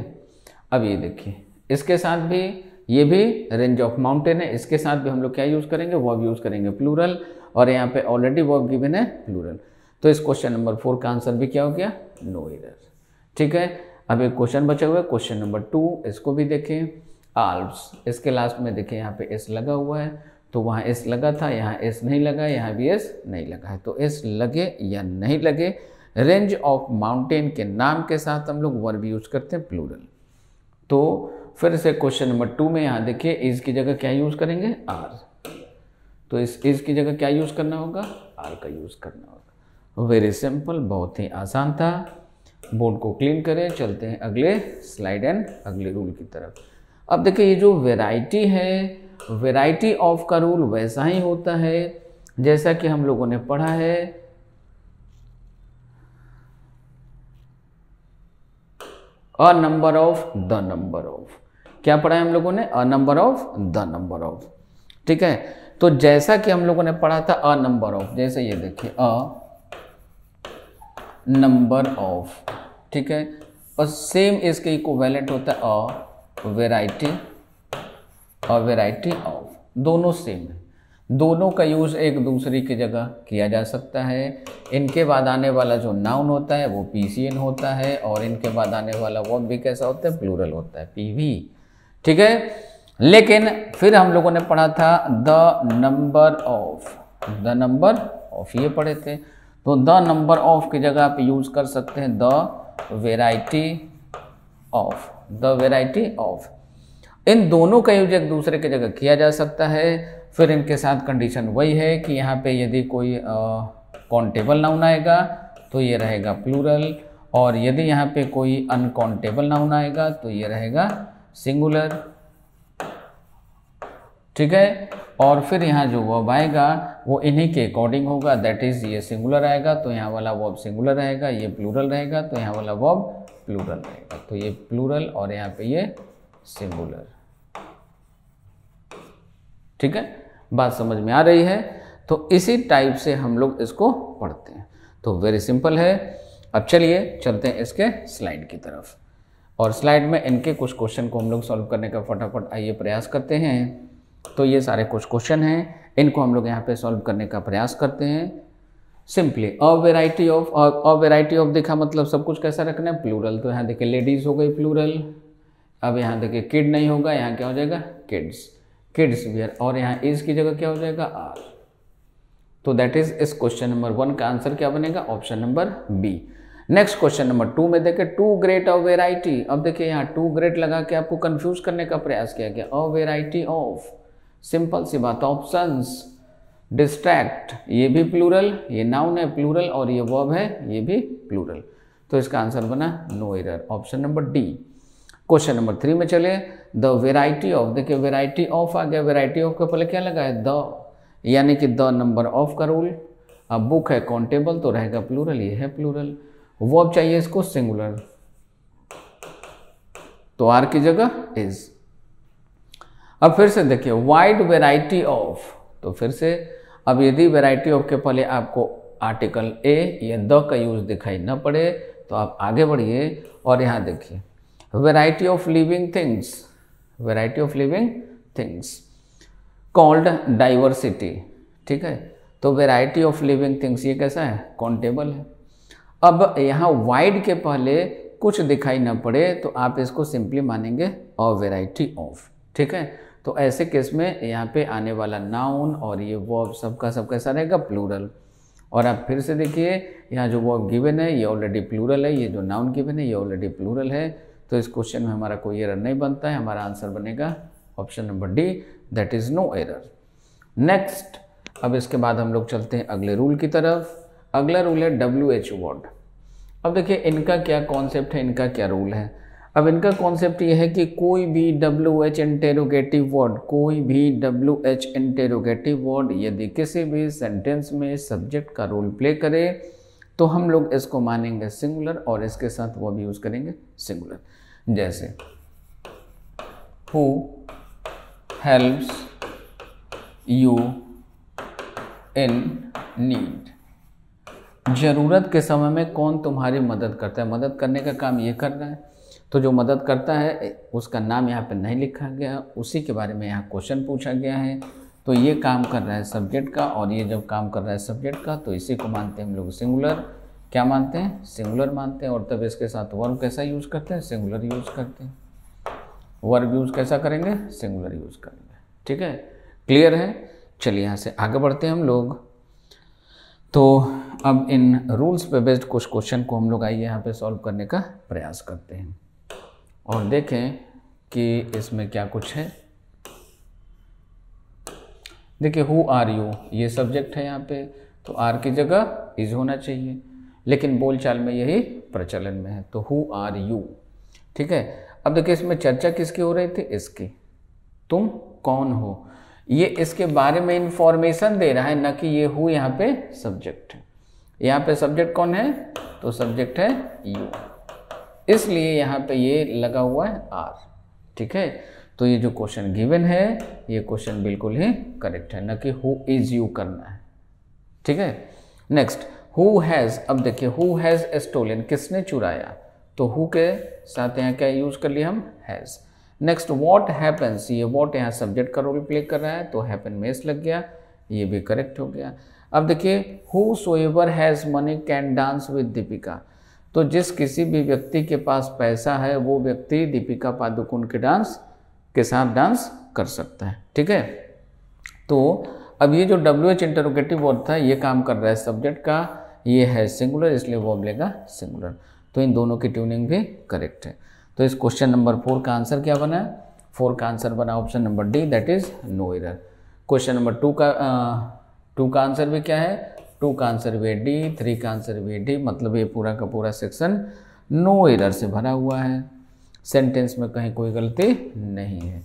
अब ये देखिए इसके साथ भी ये भी रेंज ऑफ माउंटेन है इसके साथ भी हम लोग क्या यूज़ करेंगे वर्ब यूज़ करेंगे प्लूरल और यहाँ पे ऑलरेडी वर्ब गिवन है प्लूरल तो इस क्वेश्चन नंबर फोर का आंसर भी क्या हो गया नो एरर ठीक है अब एक क्वेश्चन बचा हुआ है क्वेश्चन नंबर टू इसको भी देखें आल्प्स इसके लास्ट में देखें यहाँ पे एस लगा हुआ है तो वहाँ एस लगा था यहाँ एस नहीं लगा यहाँ भी एस नहीं लगा है तो एस लगे या नहीं लगे रेंज ऑफ माउंटेन के नाम के साथ हम लोग वर्ब यूज करते हैं प्लूरल तो फिर से क्वेश्चन नंबर टू में यहाँ देखिए इज की जगह क्या यूज़ करेंगे आर तो इस इज की जगह क्या यूज़ करना होगा आर का यूज़ करना होगा वेरी सिंपल बहुत ही आसान था बोर्ड को क्लीन करें चलते हैं अगले स्लाइड एंड अगले रूल की तरफ अब देखिए ये जो वेराइटी है वेराइटी ऑफ का रूल वैसा ही होता है जैसा कि हम लोगों ने पढ़ा है a number of the number of क्या पढ़ा है हम लोगों ने a number of the number of ठीक है तो जैसा कि हम लोगों ने पढ़ा था अ नंबर ऑफ जैसे ये देखिए अ नंबर ऑफ ठीक है और सेम इसके इक्वलेंट होता है a variety a variety of दोनों सेम है दोनों का यूज़ एक दूसरे की जगह किया जा सकता है इनके बाद आने वाला जो नाउन होता है वो पी होता है और इनके बाद आने वाला वर्ब भी कैसा होता है प्लूरल होता है पी वी ठीक है लेकिन फिर हम लोगों ने पढ़ा था the number of the number of ये पढ़े थे तो द नंबर ऑफ की जगह आप यूज़ कर सकते हैं the variety of the variety of इन दोनों का यूज एक दूसरे की जगह किया जा सकता है फिर इनके साथ कंडीशन वही है कि यहाँ पे यदि कोई काउंटेबल नाउन आएगा तो ये रहेगा प्लूरल और यदि यहाँ पे कोई अनकाउंटेबल नाउन आएगा तो ये रहेगा सिंगुलर ठीक है और फिर यहाँ जो वर्ब आएगा वो इन्हीं के अकॉर्डिंग होगा दैट इज़ ये सिंगुलर आएगा तो यहाँ वाला वर्ब सिंगुलर रहेगा ये प्लूरल रहेगा तो यहाँ वाला वर्ब प्लूरल रहेगा तो ये प्लूरल और यहाँ पे ये सिंगुलर ठीक है बात समझ में आ रही है तो इसी टाइप से हम लोग इसको पढ़ते हैं तो वेरी सिंपल है अब चलिए चलते हैं इसके स्लाइड की तरफ और स्लाइड में इनके कुछ क्वेश्चन को हम लोग सॉल्व करने का फटाफट आइए प्रयास करते हैं तो ये सारे कुछ क्वेश्चन हैं इनको हम लोग यहाँ पे सॉल्व करने का प्रयास करते हैं simply a variety of a variety of देखा मतलब सब कुछ कैसा रखना है प्लूरल तो यहाँ देखिए लेडीज़ हो गई प्लूरल अब यहाँ देखिए किड नहीं होगा यहाँ क्या हो जाएगा किड्स किड्स वियर और यहाँ इज की जगह क्या हो जाएगा आर तो दैट इज इस क्वेश्चन नंबर वन का आंसर क्या बनेगा option number B next question number two में देखें टू ग्रेट ऑफ वेराइटी अब देखिए यहाँ टू ग्रेट लगा के आपको कंफ्यूज करने का प्रयास किया गया अ वेराइटी ऑफ सिंपल सी बात ऑप्शन डिस्ट्रैक्ट ये भी प्लूरल ये नाउन है प्लूरल और ये वर्ब है ये भी प्लूरल तो इसका आंसर बना no error option number D question number three में चले द वेराइटी ऑफ देखिए वेराइटी ऑफ आ गया वेराइटी ऑफ के पहले क्या लगा है द यानी कि द नंबर ऑफ का रूल अब बुक है काउंटेबल तो रहेगा प्लूरल ये है प्लूरल वो अब चाहिए इसको सिंगुलर तो आर की जगह इज अब फिर से देखिए वाइड वेराइटी ऑफ तो फिर से अब यदि वेराइटी ऑफ के पहले आपको आर्टिकल ए या द का यूज दिखाई ना पड़े तो आप आगे बढ़िए और यहां देखिए variety of living things variety of living things called diversity ठीक है तो वेराइटी ऑफ लिविंग थिंग्स ये कैसा है कॉन्टेबल है अब यहाँ वाइड के पहले कुछ दिखाई ना पड़े तो आप इसको सिंपली मानेंगे अ वेराइटी ऑफ ठीक है तो ऐसे केस में यहाँ पे आने वाला नाउन और ये वॉब सबका सब कैसा रहेगा प्लूरल और आप फिर से देखिए यहाँ जो वो गिवन है ये ऑलरेडी प्लूरल है ये जो नाउन गिवन है ये ऑलरेडी प्लूरल है तो इस क्वेश्चन में हमारा कोई एरर नहीं बनता है हमारा आंसर बनेगा option number D that is no error next अब इसके बाद हम लोग चलते हैं अगले रूल की तरफ अगला रूल है डब्ल्यू एच वर्ड अब देखिए इनका क्या कॉन्सेप्ट है इनका क्या रूल है अब इनका कॉन्सेप्ट यह है कि कोई भी डब्ल्यू एच इंटेरोगेटिव वर्ड कोई भी डब्ल्यू एच इंटेरोगेटिव वर्ड यदि किसी भी सेंटेंस में सब्जेक्ट का रोल प्ले करे तो हम लोग इसको मानेंगे सिंगुलर और इसके साथ वो भी यूज़ करेंगे सिंगुलर जैसे who helps you in need ज़रूरत के समय में कौन तुम्हारी मदद करता है मदद करने का काम ये कर रहा है तो जो मदद करता है उसका नाम यहाँ पर नहीं लिखा गया उसी के बारे में यहाँ क्वेश्चन पूछा गया है तो ये काम कर रहा है सब्जेक्ट का और ये जब काम कर रहा है सब्जेक्ट का तो इसी को मानते हैं हम लोग सिंगुलर क्या मानते हैं सिंगुलर मानते हैं और तब इसके साथ वर्ब कैसा यूज़ करते हैं सिंगुलर यूज़ करते हैं वर्ब यूज़ कैसा करेंगे सिंगुलर यूज़ करेंगे ठीक है क्लियर है चलिए यहाँ से आगे बढ़ते हैं हम लोग तो अब इन रूल्स पे बेस्ड कुछ क्वेश्चन को हम लोग आइए यहाँ पे सॉल्व करने का प्रयास करते हैं और देखें कि इसमें क्या कुछ है देखिए हु आर यू ये सब्जेक्ट है यहाँ पे तो आर की जगह इज होना चाहिए लेकिन बोलचाल में यही प्रचलन में है तो हु आर यू ठीक है अब देखिए इसमें चर्चा किसकी हो रही थी इसकी तुम कौन हो ये इसके बारे में इंफॉर्मेशन दे रहा है ना कि ये हु यहाँ पे सब्जेक्ट है यहाँ पे सब्जेक्ट कौन है तो सब्जेक्ट है यू इसलिए यहाँ पे ये लगा हुआ है आर ठीक है तो ये जो क्वेश्चन गिवन है ये क्वेश्चन बिल्कुल ही करेक्ट है ना कि हु इज यू करना है ठीक है नेक्स्ट हु हैज़ अब देखिए हु हैज़ स्टोलन किसने चुराया तो हु के साथ यहाँ क्या यूज़ कर लिया हम हैज़ नेक्स्ट वॉट हैपन्स ये वॉट यहाँ सब्जेक्ट का रोल प्ले कर रहा है तो हैपन मेस लग गया ये भी करेक्ट हो गया अब देखिए whosoever has money can dance with Deepika तो जिस किसी भी व्यक्ति के पास पैसा है वो व्यक्ति दीपिका पादुकोण के डांस के साथ डांस कर सकता है ठीक है तो अब ये जो डब्ल्यू एच इंटरोगेटिव वर्ड था ये काम कर रहा है सब्जेक्ट का ये है सिंगुलर इसलिए वो मिलेगा सिंगुलर तो इन दोनों की ट्यूनिंग भी करेक्ट है तो इस क्वेश्चन नंबर फोर का आंसर क्या बना है फोर का आंसर बना option number D that is no error question number two का टू का आंसर भी क्या है टू का आंसर भी डी थ्री का आंसर भी डी मतलब ये पूरा का पूरा सेक्शन नो एरर से भरा हुआ है सेंटेंस में कहीं कोई गलती नहीं है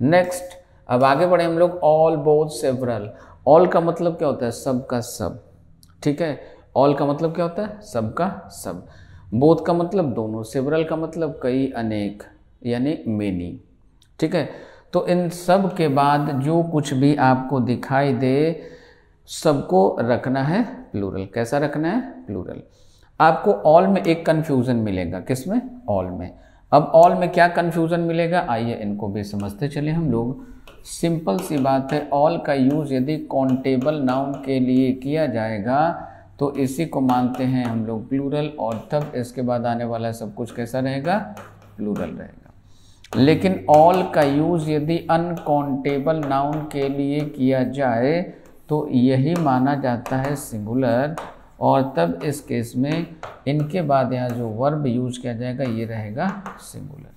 नेक्स्ट अब आगे बढ़े हम लोग ऑल बोथ सेवरल ऑल का मतलब क्या होता है सब का सब ठीक है ऑल का मतलब क्या होता है सब का सब बोध का मतलब दोनों सिवरल का मतलब कई अनेक यानी मेनी ठीक है तो इन सब के बाद जो कुछ भी आपको दिखाई दे सबको रखना है प्लूरल कैसा रखना है प्लूरल आपको ऑल में एक कन्फ्यूज़न मिलेगा किस में ऑल में अब ऑल में क्या कन्फ्यूज़न मिलेगा आइए इनको भी समझते चले हम लोग सिंपल सी बात है ऑल का यूज़ यदि कॉन्टेबल नाउन के लिए किया जाएगा तो इसी को मानते हैं हम लोग प्लूरल और तब इसके बाद आने वाला सब कुछ कैसा रहेगा प्लूरल रहेगा लेकिन ऑल का यूज़ यदि अनकाउंटेबल नाउन के लिए किया जाए तो यही माना जाता है सिंगुलर और तब इस केस में इनके बाद यहाँ जो वर्ब यूज किया जाएगा ये रहेगा सिंगुलर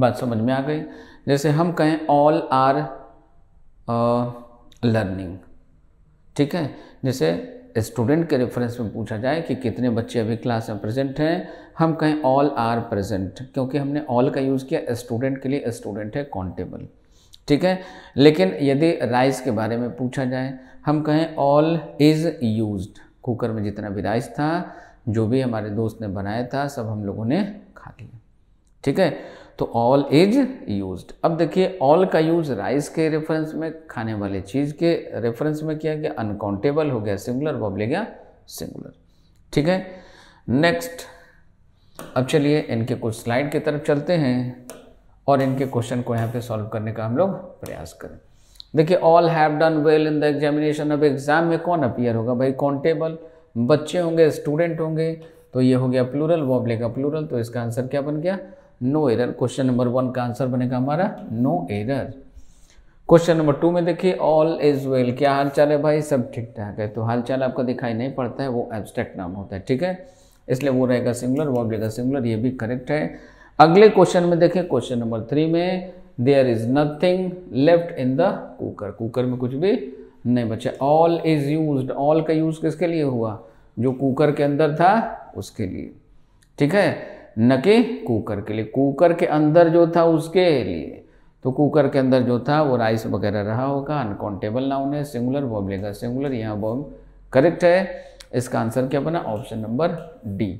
बात समझ में आ गई जैसे हम कहें ऑल आर लर्निंग ठीक है जैसे स्टूडेंट के रेफरेंस में पूछा जाए कि कितने बच्चे अभी क्लास में प्रेजेंट हैं हम कहें ऑल आर प्रेजेंट क्योंकि हमने ऑल का यूज़ किया स्टूडेंट के लिए स्टूडेंट है काउंटेबल ठीक है लेकिन यदि राइस के बारे में पूछा जाए हम कहें ऑल इज़ यूज कुकर में जितना भी राइस था जो भी हमारे दोस्त ने बनाया था सब हम लोगों ने खा लिया ठीक है तो ऑल इज यूज अब देखिए ऑल का यूज राइस के रेफरेंस में खाने वाले चीज़ के रेफरेंस में किया गया अनकाउंटेबल हो गया सिंगुलर वर्ब ले गया सिंगुलर ठीक है नेक्स्ट अब चलिए इनके कुछ स्लाइड की तरफ चलते हैं और इनके क्वेश्चन को यहाँ पे सॉल्व करने का हम लोग प्रयास करें देखिए all have done well in the examination अब एग्ज़ाम में कौन अपियर होगा भाई काउंटेबल बच्चे होंगे स्टूडेंट होंगे तो ये हो गया प्लूरल वॉब लेगा प्लूरल तो इसका आंसर क्या बन गया no error question number one का आंसर बनेगा हमारा no error question number two में देखिए ऑल इज वेल क्या हाल चाल है भाई सब ठीक ठाक है तो हाल चाल आपका दिखाई नहीं पड़ता है वो एब्स्ट्रैक्ट नाम होता है ठीक है इसलिए वो रहेगा सिंगुलर वो रहेगा सिंगुलर ये भी करेक्ट है अगले क्वेश्चन में देखें क्वेश्चन नंबर थ्री में there is nothing left in the cooker cooker में कुछ भी नहीं बचा ऑल इज यूज ऑल का यूज किसके लिए हुआ जो कुकर के अंदर था उसके लिए ठीक है न के कुकर के लिए कुकर के अंदर जो था उसके लिए तो कुकर के अंदर जो था वो राइस वगैरह रहा होगा अनकाउंटेबल नाउन है सिंगुलर बॉब लेगा सिंगुलर यहाँ बॉब करेक्ट है इसका आंसर क्या बना option number D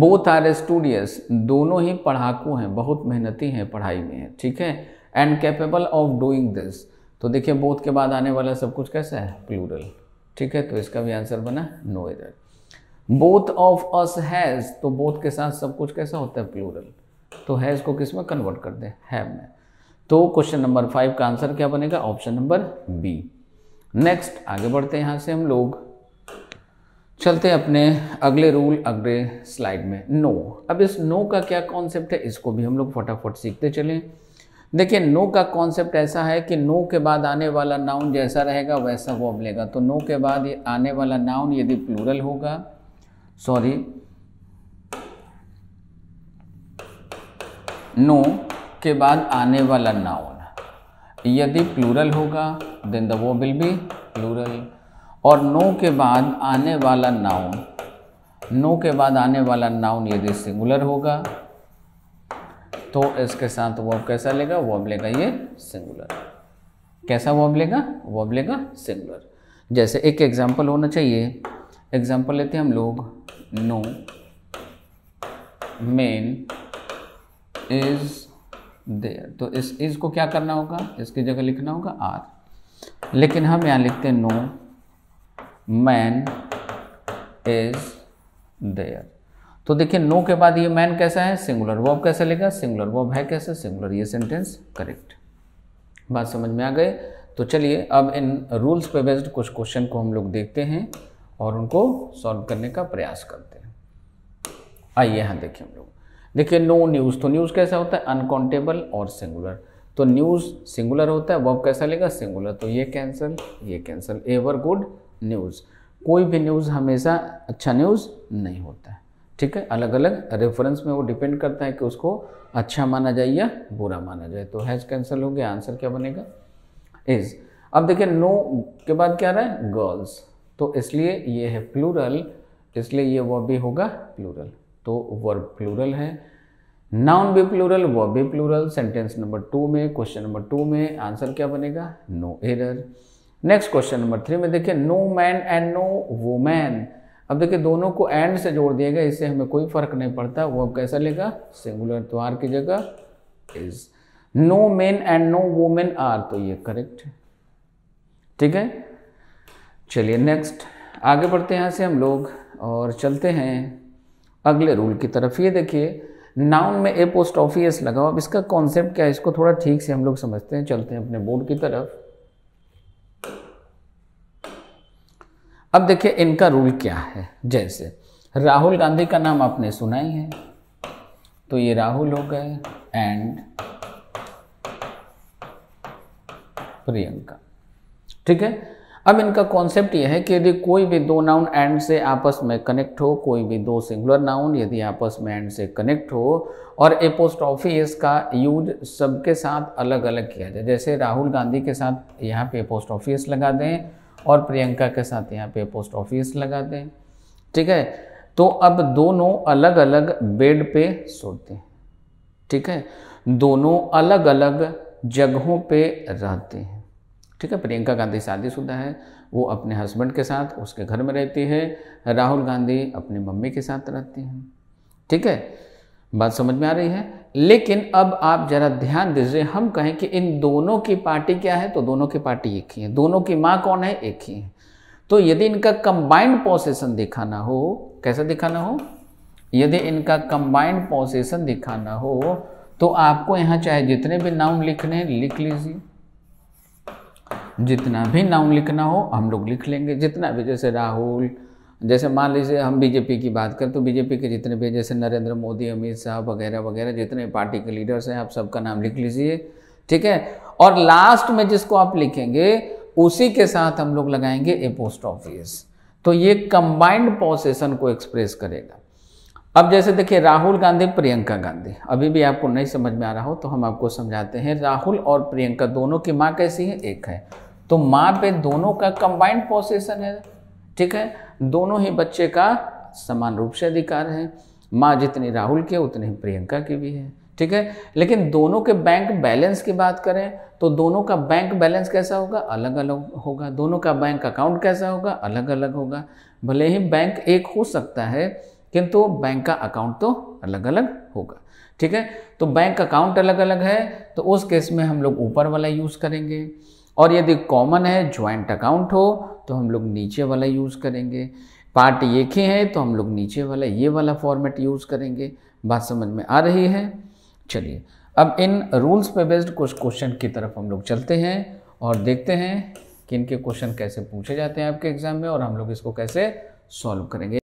both are studious दोनों ही पढ़ाकू हैं बहुत मेहनती हैं पढ़ाई में है ठीक है and capable of doing this तो देखिए बोथ के बाद आने वाला सब कुछ कैसा है प्लूरल ठीक है तो इसका भी आंसर बना no error both of us has तो बोथ के साथ सब कुछ कैसा होता है प्लूरल तो हैज़ को किस में कन्वर्ट कर दे हैव में तो क्वेश्चन नंबर फाइव का आंसर क्या बनेगा ऑप्शन नंबर बी नेक्स्ट आगे बढ़ते हैं यहां से हम लोग चलते हैं अपने अगले रूल अगले स्लाइड में नो अब इस नो का क्या कॉन्सेप्ट है इसको भी हम लोग फटाफट सीखते चलें देखिए नो का कॉन्सेप्ट ऐसा है कि नो के बाद आने वाला नाउन जैसा रहेगा वैसा अब लेगा तो नो के बाद आने वाला नाउन यदि प्लूरल होगा सॉरी नो के बाद आने वाला नाउन यदि प्लूरल होगा देन द वो विल बी प्लूरल और नो के बाद आने वाला नाउन नो के बाद आने वाला नाउन यदि सिंगुलर होगा तो इसके साथ वर्ब कैसा लेगा वर्ब लेगा ये सिंगुलर कैसा वर्ब लेगा वर्ब लेगा सिंगुलर जैसे एक एग्जांपल होना चाहिए एग्जाम्पल लेते हैं हम लोग नो मेन इज देयर तो इस इज को क्या करना होगा इसकी जगह लिखना होगा आर लेकिन हम यहाँ लिखते हैं नो मैन इज देयर तो देखिए नो के बाद ये मैन कैसा है सिंगुलर वॉब कैसे लेगा सिंगुलर वॉब है कैसे सिंगुलर ये सेंटेंस करेक्ट बात समझ में आ गए तो चलिए अब इन रूल्स पे बेस्ड कुछ क्वेश्चन को हम लोग देखते हैं और उनको सॉल्व करने का प्रयास करते हैं आइए यहाँ देखिए हम लोग देखिए नो न्यूज़ तो न्यूज़ कैसा होता है अनकाउंटेबल और सिंगुलर तो न्यूज़ सिंगुलर होता है वर्ब कैसा लेगा सिंगुलर तो ये कैंसिल ये कैंसिल एवर गुड न्यूज़ कोई भी न्यूज़ हमेशा अच्छा न्यूज़ नहीं होता है ठीक है अलग अलग रेफरेंस में वो डिपेंड करता है कि उसको अच्छा माना जाए या बुरा माना जाए तो हैज़ कैंसिल हो गया आंसर क्या बनेगा इज़ अब देखिए नो के बाद क्या आ रहा है गर्ल्स तो इसलिए ये है प्लूरल इसलिए ये वह भी होगा प्लूरल तो वर्ब प्लूरल है नाउन भी प्लूरल वर्ब भी प्लूरल सेंटेंस नंबर टू में क्वेश्चन नंबर टू में आंसर क्या बनेगा no error next question number three में देखिए no man and no woman अब देखिए दोनों को एंड से जोड़ दिया गया इससे हमें कोई फर्क नहीं पड़ता वो अब कैसा लेगा सिंगुलर तो आर की जगह is no man and no women are तो ये करेक्ट है ठीक है चलिए नेक्स्ट आगे बढ़ते हैं यहाँ से हम लोग और चलते हैं अगले रूल की तरफ ये देखिए नाउन में ए पोस्ट ऑफिस लगाओ अब इसका कॉन्सेप्ट क्या है इसको थोड़ा ठीक से हम लोग समझते हैं चलते हैं अपने बोर्ड की तरफ अब देखिए इनका रूल क्या है जैसे राहुल गांधी का नाम आपने सुना ही है तो ये राहुल हो गए एंड प्रियंका ठीक है अब इनका कॉन्सेप्ट यह है कि यदि कोई भी दो नाउन एंड से आपस में कनेक्ट हो कोई भी दो सिंगुलर नाउन यदि आपस में एंड से कनेक्ट हो और एपोस्ट्रॉफी इसका यूज सबके साथ अलग अलग किया जाए जैसे राहुल गांधी के साथ यहाँ पे पोस्ट ऑफिस लगा दें और प्रियंका के साथ यहाँ पे पोस्ट ऑफिस लगा दें ठीक है तो अब दोनों अलग अलग बेड पे सोते हैं ठीक है दोनों अलग अलग जगहों पे रहते हैं ठीक है प्रियंका गांधी शादीशुदा है वो अपने हस्बैंड के साथ उसके घर में रहती है राहुल गांधी अपनी मम्मी के साथ रहती हैं ठीक है बात समझ में आ रही है लेकिन अब आप जरा ध्यान दीजिए हम कहें कि इन दोनों की पार्टी क्या है तो दोनों की पार्टी एक ही है दोनों की माँ कौन है एक ही है तो यदि इनका कंबाइंड पोसेशन दिखाना हो कैसा दिखाना हो यदि इनका कंबाइंड पोसेशन दिखाना हो तो आपको यहाँ चाहे जितने भी नाउन लिखने हैं लिख लीजिए जितना भी नाम लिखना हो हम लोग लिख लेंगे जितना भी जैसे राहुल जैसे मान लीजिए हम बीजेपी की बात करें तो बीजेपी के जितने भी जैसे नरेंद्र मोदी अमित शाह वगैरह वगैरह जितने पार्टी के लीडर्स हैं आप सबका नाम लिख लीजिए ठीक है और लास्ट में जिसको आप लिखेंगे उसी के साथ हम लोग लगाएंगे ए पोस्ट ऑफिस तो ये कंबाइंड पोसेसन को एक्सप्रेस करेगा अब जैसे देखिए राहुल गांधी प्रियंका गांधी अभी भी आपको नहीं समझ में आ रहा हो तो हम आपको समझाते हैं राहुल और प्रियंका दोनों की माँ कैसी है एक है तो माँ पे दोनों का कंबाइंड पोसेशन है ठीक है दोनों ही बच्चे का समान रूप से अधिकार है माँ जितनी राहुल की है उतनी ही प्रियंका की भी है ठीक है लेकिन दोनों के बैंक बैलेंस की बात करें तो दोनों का बैंक बैलेंस कैसा होगा अलग अलग होगा दोनों का बैंक अकाउंट कैसा होगा अलग अलग होगा भले ही बैंक एक हो सकता है किंतु तो बैंक का अकाउंट तो अलग अलग होगा ठीक है तो बैंक अकाउंट अलग अलग है तो उस केस में हम लोग ऊपर वाला यूज़ करेंगे और यदि कॉमन है ज्वाइंट अकाउंट हो तो हम लोग नीचे वाला यूज़ करेंगे पार्ट एक ही है तो हम लोग नीचे वाला ये वाला फॉर्मेट यूज़ करेंगे बात समझ में आ रही है चलिए अब इन रूल्स पे बेस्ड कुछ क्वेश्चन की तरफ हम लोग चलते हैं और देखते हैं कि इनके क्वेश्चन कैसे पूछे जाते हैं आपके एग्ज़ाम में और हम लोग इसको कैसे सॉल्व करेंगे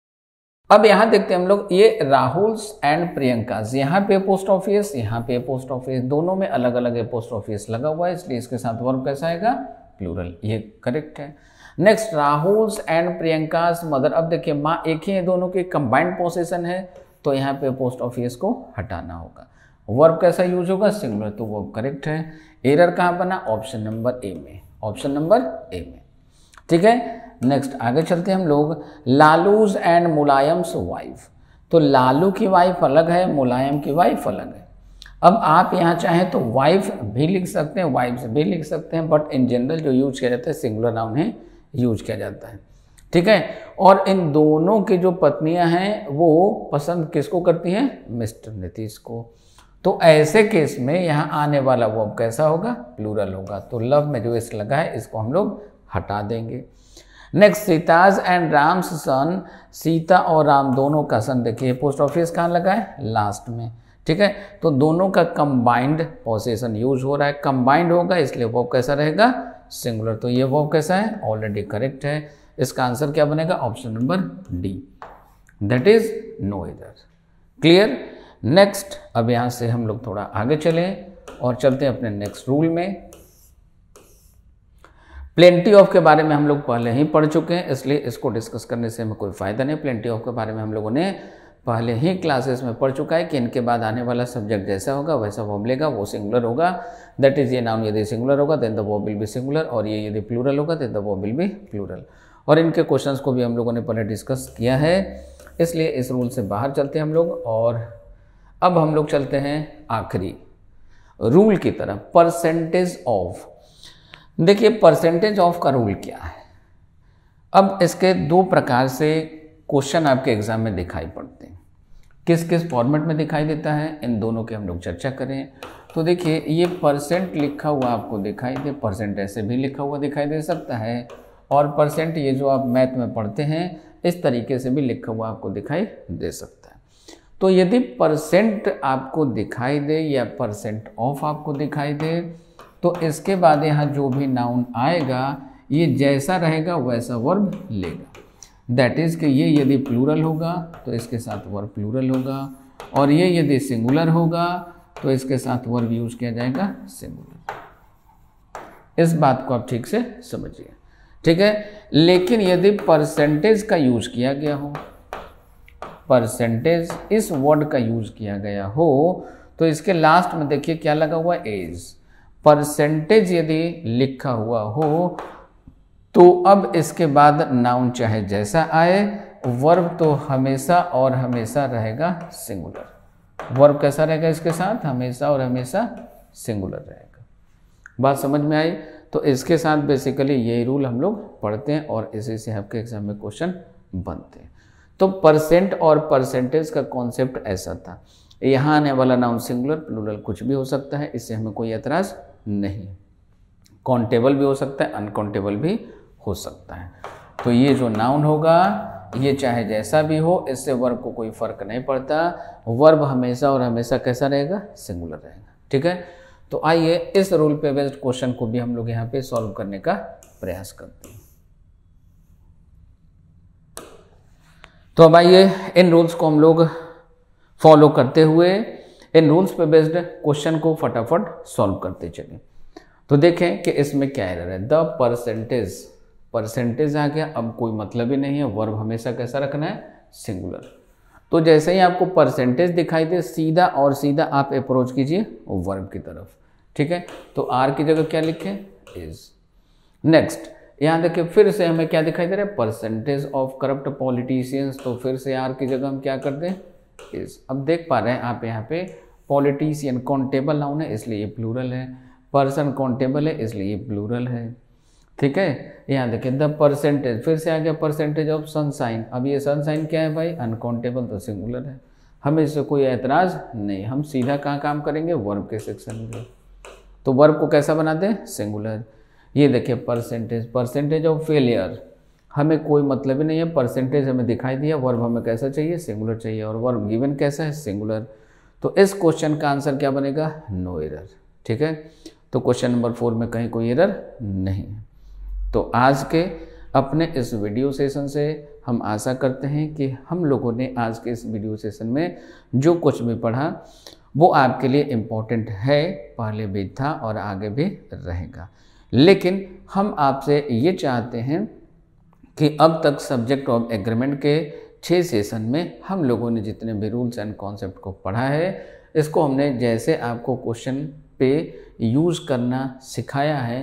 अब यहाँ देखते हैं हम लोग ये राहुल्स एंड प्रियंका यहाँ पे पोस्ट ऑफिस यहाँ पे पोस्ट ऑफिस दोनों में अलग अलग पोस्ट ऑफिस लगा हुआ है इसलिए इसके साथ वर्ग कैसा आएगा प्लूरल ये करेक्ट है next Rahul's and Priyanka mother अब देखिए माँ एक ही है दोनों के कंबाइंड पोसेशन है तो यहाँ पे पोस्ट ऑफिस को हटाना होगा वर्ब कैसा यूज होगा सिंगुलर तो वर्ब करेक्ट है एरर कहाँ बना ऑप्शन नंबर ए में ऑप्शन नंबर ए में ठीक है नेक्स्ट आगे चलते हैं हम लोग लालूज एंड मुलायम्स वाइफ तो लालू की वाइफ अलग है मुलायम की वाइफ अलग है अब आप यहाँ चाहें तो वाइफ भी लिख सकते हैं वाइफ्स भी लिख सकते हैं बट इन जनरल जो यूज किया जाता है सिंगुलर नाउन है यूज किया जाता है ठीक है और इन दोनों की जो पत्नियां हैं वो पसंद किसको करती हैं मिस्टर नीतीश को तो ऐसे केस में यहाँ आने वाला वो अब कैसा होगा प्लूरल होगा तो लव में जो इस लगा है इसको हम लोग हटा देंगे next Sita's and Ram's son Sita और राम दोनों का सन देखिए पोस्ट ऑफिस कहाँ लगा है लास्ट में ठीक है तो दोनों का कंबाइंड पोसेशन यूज हो रहा है कंबाइंड होगा इसलिए वो कैसा रहेगा सिंगुलर तो ये वो कैसा है ऑलरेडी करेक्ट है इसका आंसर क्या बनेगा option number D that is no इधर क्लियर नेक्स्ट अब यहाँ से हम लोग थोड़ा आगे चले और चलते हैं अपने नेक्स्ट रूल में प्लेंटी ऑफ के बारे में हम लोग पहले ही पढ़ चुके हैं इसलिए इसको डिस्कस करने से हमें कोई फ़ायदा नहीं प्लेंटी ऑफ के बारे में हम लोगों ने पहले ही क्लासेस में पढ़ चुका है कि इनके बाद आने वाला सब्जेक्ट जैसा होगा वैसा वो मिलेगा वो सिंगुलर होगा दैट इज़ ये नाउन यदि सिंगुलर होगा देन द वो विल भी सिंगुलर और ये यदि प्लूरल होगा देन द वो विल भी प्लूरल और इनके क्वेश्चन को भी हम लोगों ने पहले डिस्कस किया है इसलिए इस रूल से बाहर चलते हैं हम लोग और अब हम लोग चलते हैं आखिरी रूल की तरफ परसेंटेज ऑफ देखिए परसेंटेज ऑफ का रूल क्या है अब इसके दो प्रकार से क्वेश्चन आपके एग्ज़ाम में दिखाई पड़ते हैं किस किस फॉर्मेट में दिखाई देता है इन दोनों की हम लोग चर्चा करें तो देखिए ये परसेंट लिखा हुआ आपको दिखाई दे परसेंट ऐसे भी लिखा हुआ दिखाई दे सकता है और परसेंट ये जो आप मैथ में पढ़ते हैं इस तरीके से भी लिखा हुआ आपको दिखाई दे सकता है तो यदि परसेंट आपको दिखाई दे या परसेंट ऑफ आपको दिखाई दे तो इसके बाद यहाँ जो भी नाउन आएगा ये जैसा रहेगा वैसा वर्ब लेगा दैट इज़ कि ये यदि प्लूरल होगा तो इसके साथ वर्ब प्लूरल होगा और ये यदि सिंगुलर होगा तो इसके साथ वर्ब यूज़ किया जाएगा सिंगुलर इस बात को आप ठीक से समझिए ठीक है लेकिन यदि परसेंटेज का यूज़ किया गया हो परसेंटेज इस वर्ड का यूज़ किया गया हो तो इसके लास्ट में देखिए क्या लगा हुआ एज परसेंटेज यदि लिखा हुआ हो तो अब इसके बाद नाउन चाहे जैसा आए वर्ब तो हमेशा और हमेशा रहेगा सिंगुलर वर्ब कैसा रहेगा इसके साथ हमेशा और हमेशा सिंगुलर रहेगा बात समझ में आई तो इसके साथ बेसिकली यही रूल हम लोग पढ़ते हैं और इसी से आपके एग्जाम में क्वेश्चन बनते हैं तो परसेंट और परसेंटेज का कॉन्सेप्ट ऐसा था यहाँ आने वाला नाउन सिंगुलर प्लूरल कुछ भी हो सकता है इससे हमें कोई एतराज़ नहीं काउंटेबल भी हो सकता है अनकाउंटेबल भी हो सकता है तो ये जो नाउन होगा ये चाहे जैसा भी हो इससे वर्ब को कोई फ़र्क नहीं पड़ता वर्ब हमेशा और हमेशा कैसा रहेगा सिंगुलर रहेगा ठीक है तो आइए इस रूल पे बेस्ड क्वेश्चन को भी हम लोग यहाँ पे सॉल्व करने का प्रयास करते हैं तो अब आइए इन रूल्स को हम लोग फॉलो करते हुए इन रूल्स पे बेस्ड क्वेश्चन को फटाफट सॉल्व करते चले तो देखें कि इसमें क्या एरर है द परसेंटेज परसेंटेज आ गया अब कोई मतलब ही नहीं है वर्ब हमेशा कैसा रखना है सिंगुलर तो जैसे ही आपको परसेंटेज दिखाई दे सीधा और सीधा आप अप्रोच कीजिए वर्ब की तरफ ठीक है तो आर की जगह क्या लिखें इज नेक्स्ट यहाँ देखिए फिर से हमें क्या दिखाई दे रहा है परसेंटेज ऑफ करप्ट पॉलिटिशियंस तो फिर से आर की जगह हम क्या करते हैं इस अब देख पा रहे हैं आप यहाँ पे पॉलिटिशियन कॉन्टेबल नाउन है इसलिए ये प्लूरल है पर्सन कॉन्टेबल है इसलिए ये प्लूरल है ठीक है यहाँ देखिए द परसेंटेज फिर से आ गया परसेंटेज ऑफ सनसाइन अब ये सनसाइन क्या है भाई अनकाउंटेबल तो सिंगुलर है हमें इससे कोई ऐतराज नहीं हम सीधा कहाँ काम करेंगे वर्ब के सेक्शन में तो वर्ब को कैसा बनाते हैं सिंगुलर ये देखिए परसेंटेज परसेंटेज ऑफ फेलियर हमें कोई मतलब ही नहीं है परसेंटेज हमें दिखाई दिया वर्ब हमें कैसा चाहिए सिंगुलर चाहिए और वर्ब गिवन कैसा है सिंगुलर तो इस क्वेश्चन का आंसर क्या बनेगा नो एरर ठीक है तो क्वेश्चन नंबर फोर में कहीं कोई एरर नहीं है तो आज के अपने इस वीडियो सेशन से हम आशा करते हैं कि हम लोगों ने आज के इस वीडियो सेशन में जो कुछ भी पढ़ा वो आपके लिए इम्पोर्टेंट है पहले भी था और आगे भी रहेगा लेकिन हम आपसे ये चाहते हैं कि अब तक सब्जेक्ट ऑफ एग्रीमेंट के छः सेशन में हम लोगों ने जितने भी रूल्स एंड कॉन्सेप्ट को पढ़ा है इसको हमने जैसे आपको क्वेश्चन पे यूज़ करना सिखाया है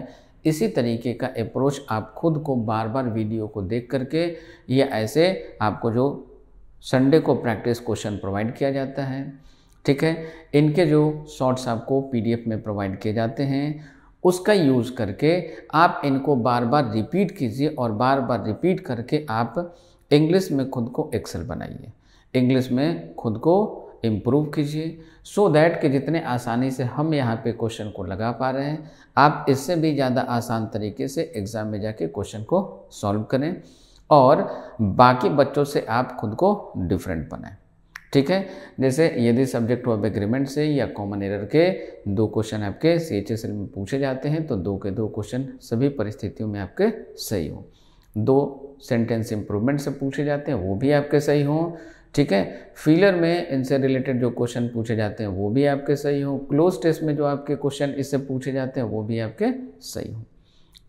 इसी तरीके का अप्रोच आप खुद को बार बार वीडियो को देख करके या ऐसे आपको जो संडे को प्रैक्टिस क्वेश्चन प्रोवाइड किया जाता है ठीक है इनके जो शॉर्ट्स आपको पीडीएफ में प्रोवाइड किए जाते हैं उसका यूज़ करके आप इनको बार बार रिपीट कीजिए और बार बार रिपीट करके आप इंग्लिश में खुद को एक्सेल बनाइए इंग्लिश में खुद को इम्प्रूव कीजिए सो दैट कि जितने आसानी से हम यहाँ पे क्वेश्चन को लगा पा रहे हैं आप इससे भी ज़्यादा आसान तरीके से एग्ज़ाम में जाके क्वेश्चन को सॉल्व करें और बाकी बच्चों से आप खुद को डिफरेंट बनाएं ठीक है जैसे यदि सब्जेक्ट ऑफ एग्रीमेंट से या कॉमन एरर के दो क्वेश्चन आपके सी एच एस एल में पूछे जाते हैं तो दो के दो क्वेश्चन सभी परिस्थितियों में आपके सही हों दो सेंटेंस इम्प्रूवमेंट से पूछे जाते हैं वो भी आपके सही हों ठीक है फीलर में इनसे रिलेटेड जो क्वेश्चन पूछे जाते हैं वो भी आपके सही हों क्लोज टेस्ट में जो आपके क्वेश्चन इससे पूछे जाते हैं वो भी आपके सही हों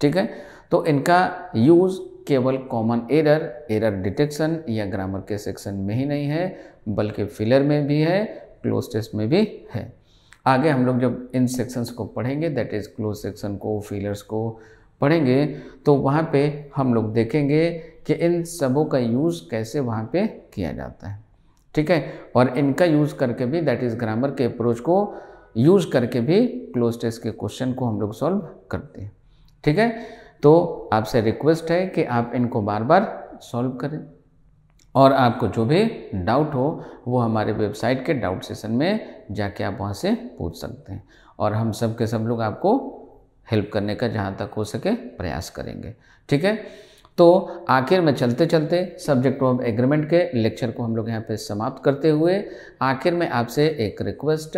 ठीक है तो इनका यूज़ केवल कॉमन एरर एरर डिटेक्शन या ग्रामर के सेक्शन में ही नहीं है बल्कि फिलर में भी है क्लोज टेस्ट में भी है आगे हम लोग जब इन सेक्शंस को पढ़ेंगे दैट इज़ क्लोज सेक्शन को फिलर्स को पढ़ेंगे तो वहाँ पे हम लोग देखेंगे कि इन सबों का यूज़ कैसे वहाँ पे किया जाता है ठीक है और इनका यूज़ करके भी दैट इज़ ग्रामर के अप्रोच को यूज़ करके भी क्लोज टेस्ट के क्वेश्चन को हम लोग सॉल्व करते हैं ठीक है तो आपसे रिक्वेस्ट है कि आप इनको बार बार सॉल्व करें और आपको जो भी डाउट हो वो हमारे वेबसाइट के डाउट सेशन में जाके आप वहाँ से पूछ सकते हैं और हम सब के सब लोग आपको हेल्प करने का जहाँ तक हो सके प्रयास करेंगे ठीक है तो आखिर में चलते चलते सब्जेक्ट ऑफ एग्रीमेंट के लेक्चर को हम लोग यहाँ पे समाप्त करते हुए आखिर में आपसे एक रिक्वेस्ट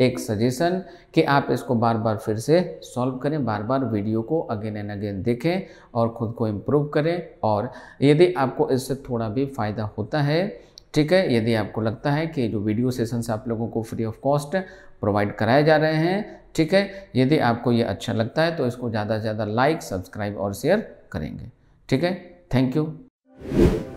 एक सजेशन कि आप इसको बार बार फिर से सॉल्व करें बार बार वीडियो को अगेन एंड अगेन देखें और ख़ुद को इम्प्रूव करें और यदि आपको इससे थोड़ा भी फ़ायदा होता है ठीक है यदि आपको लगता है कि जो वीडियो सेशन आप लोगों को फ्री ऑफ कॉस्ट प्रोवाइड कराए जा रहे हैं ठीक है यदि आपको ये अच्छा लगता है तो इसको ज़्यादा से ज़्यादा लाइक सब्सक्राइब और शेयर करेंगे ठीक है थैंक यू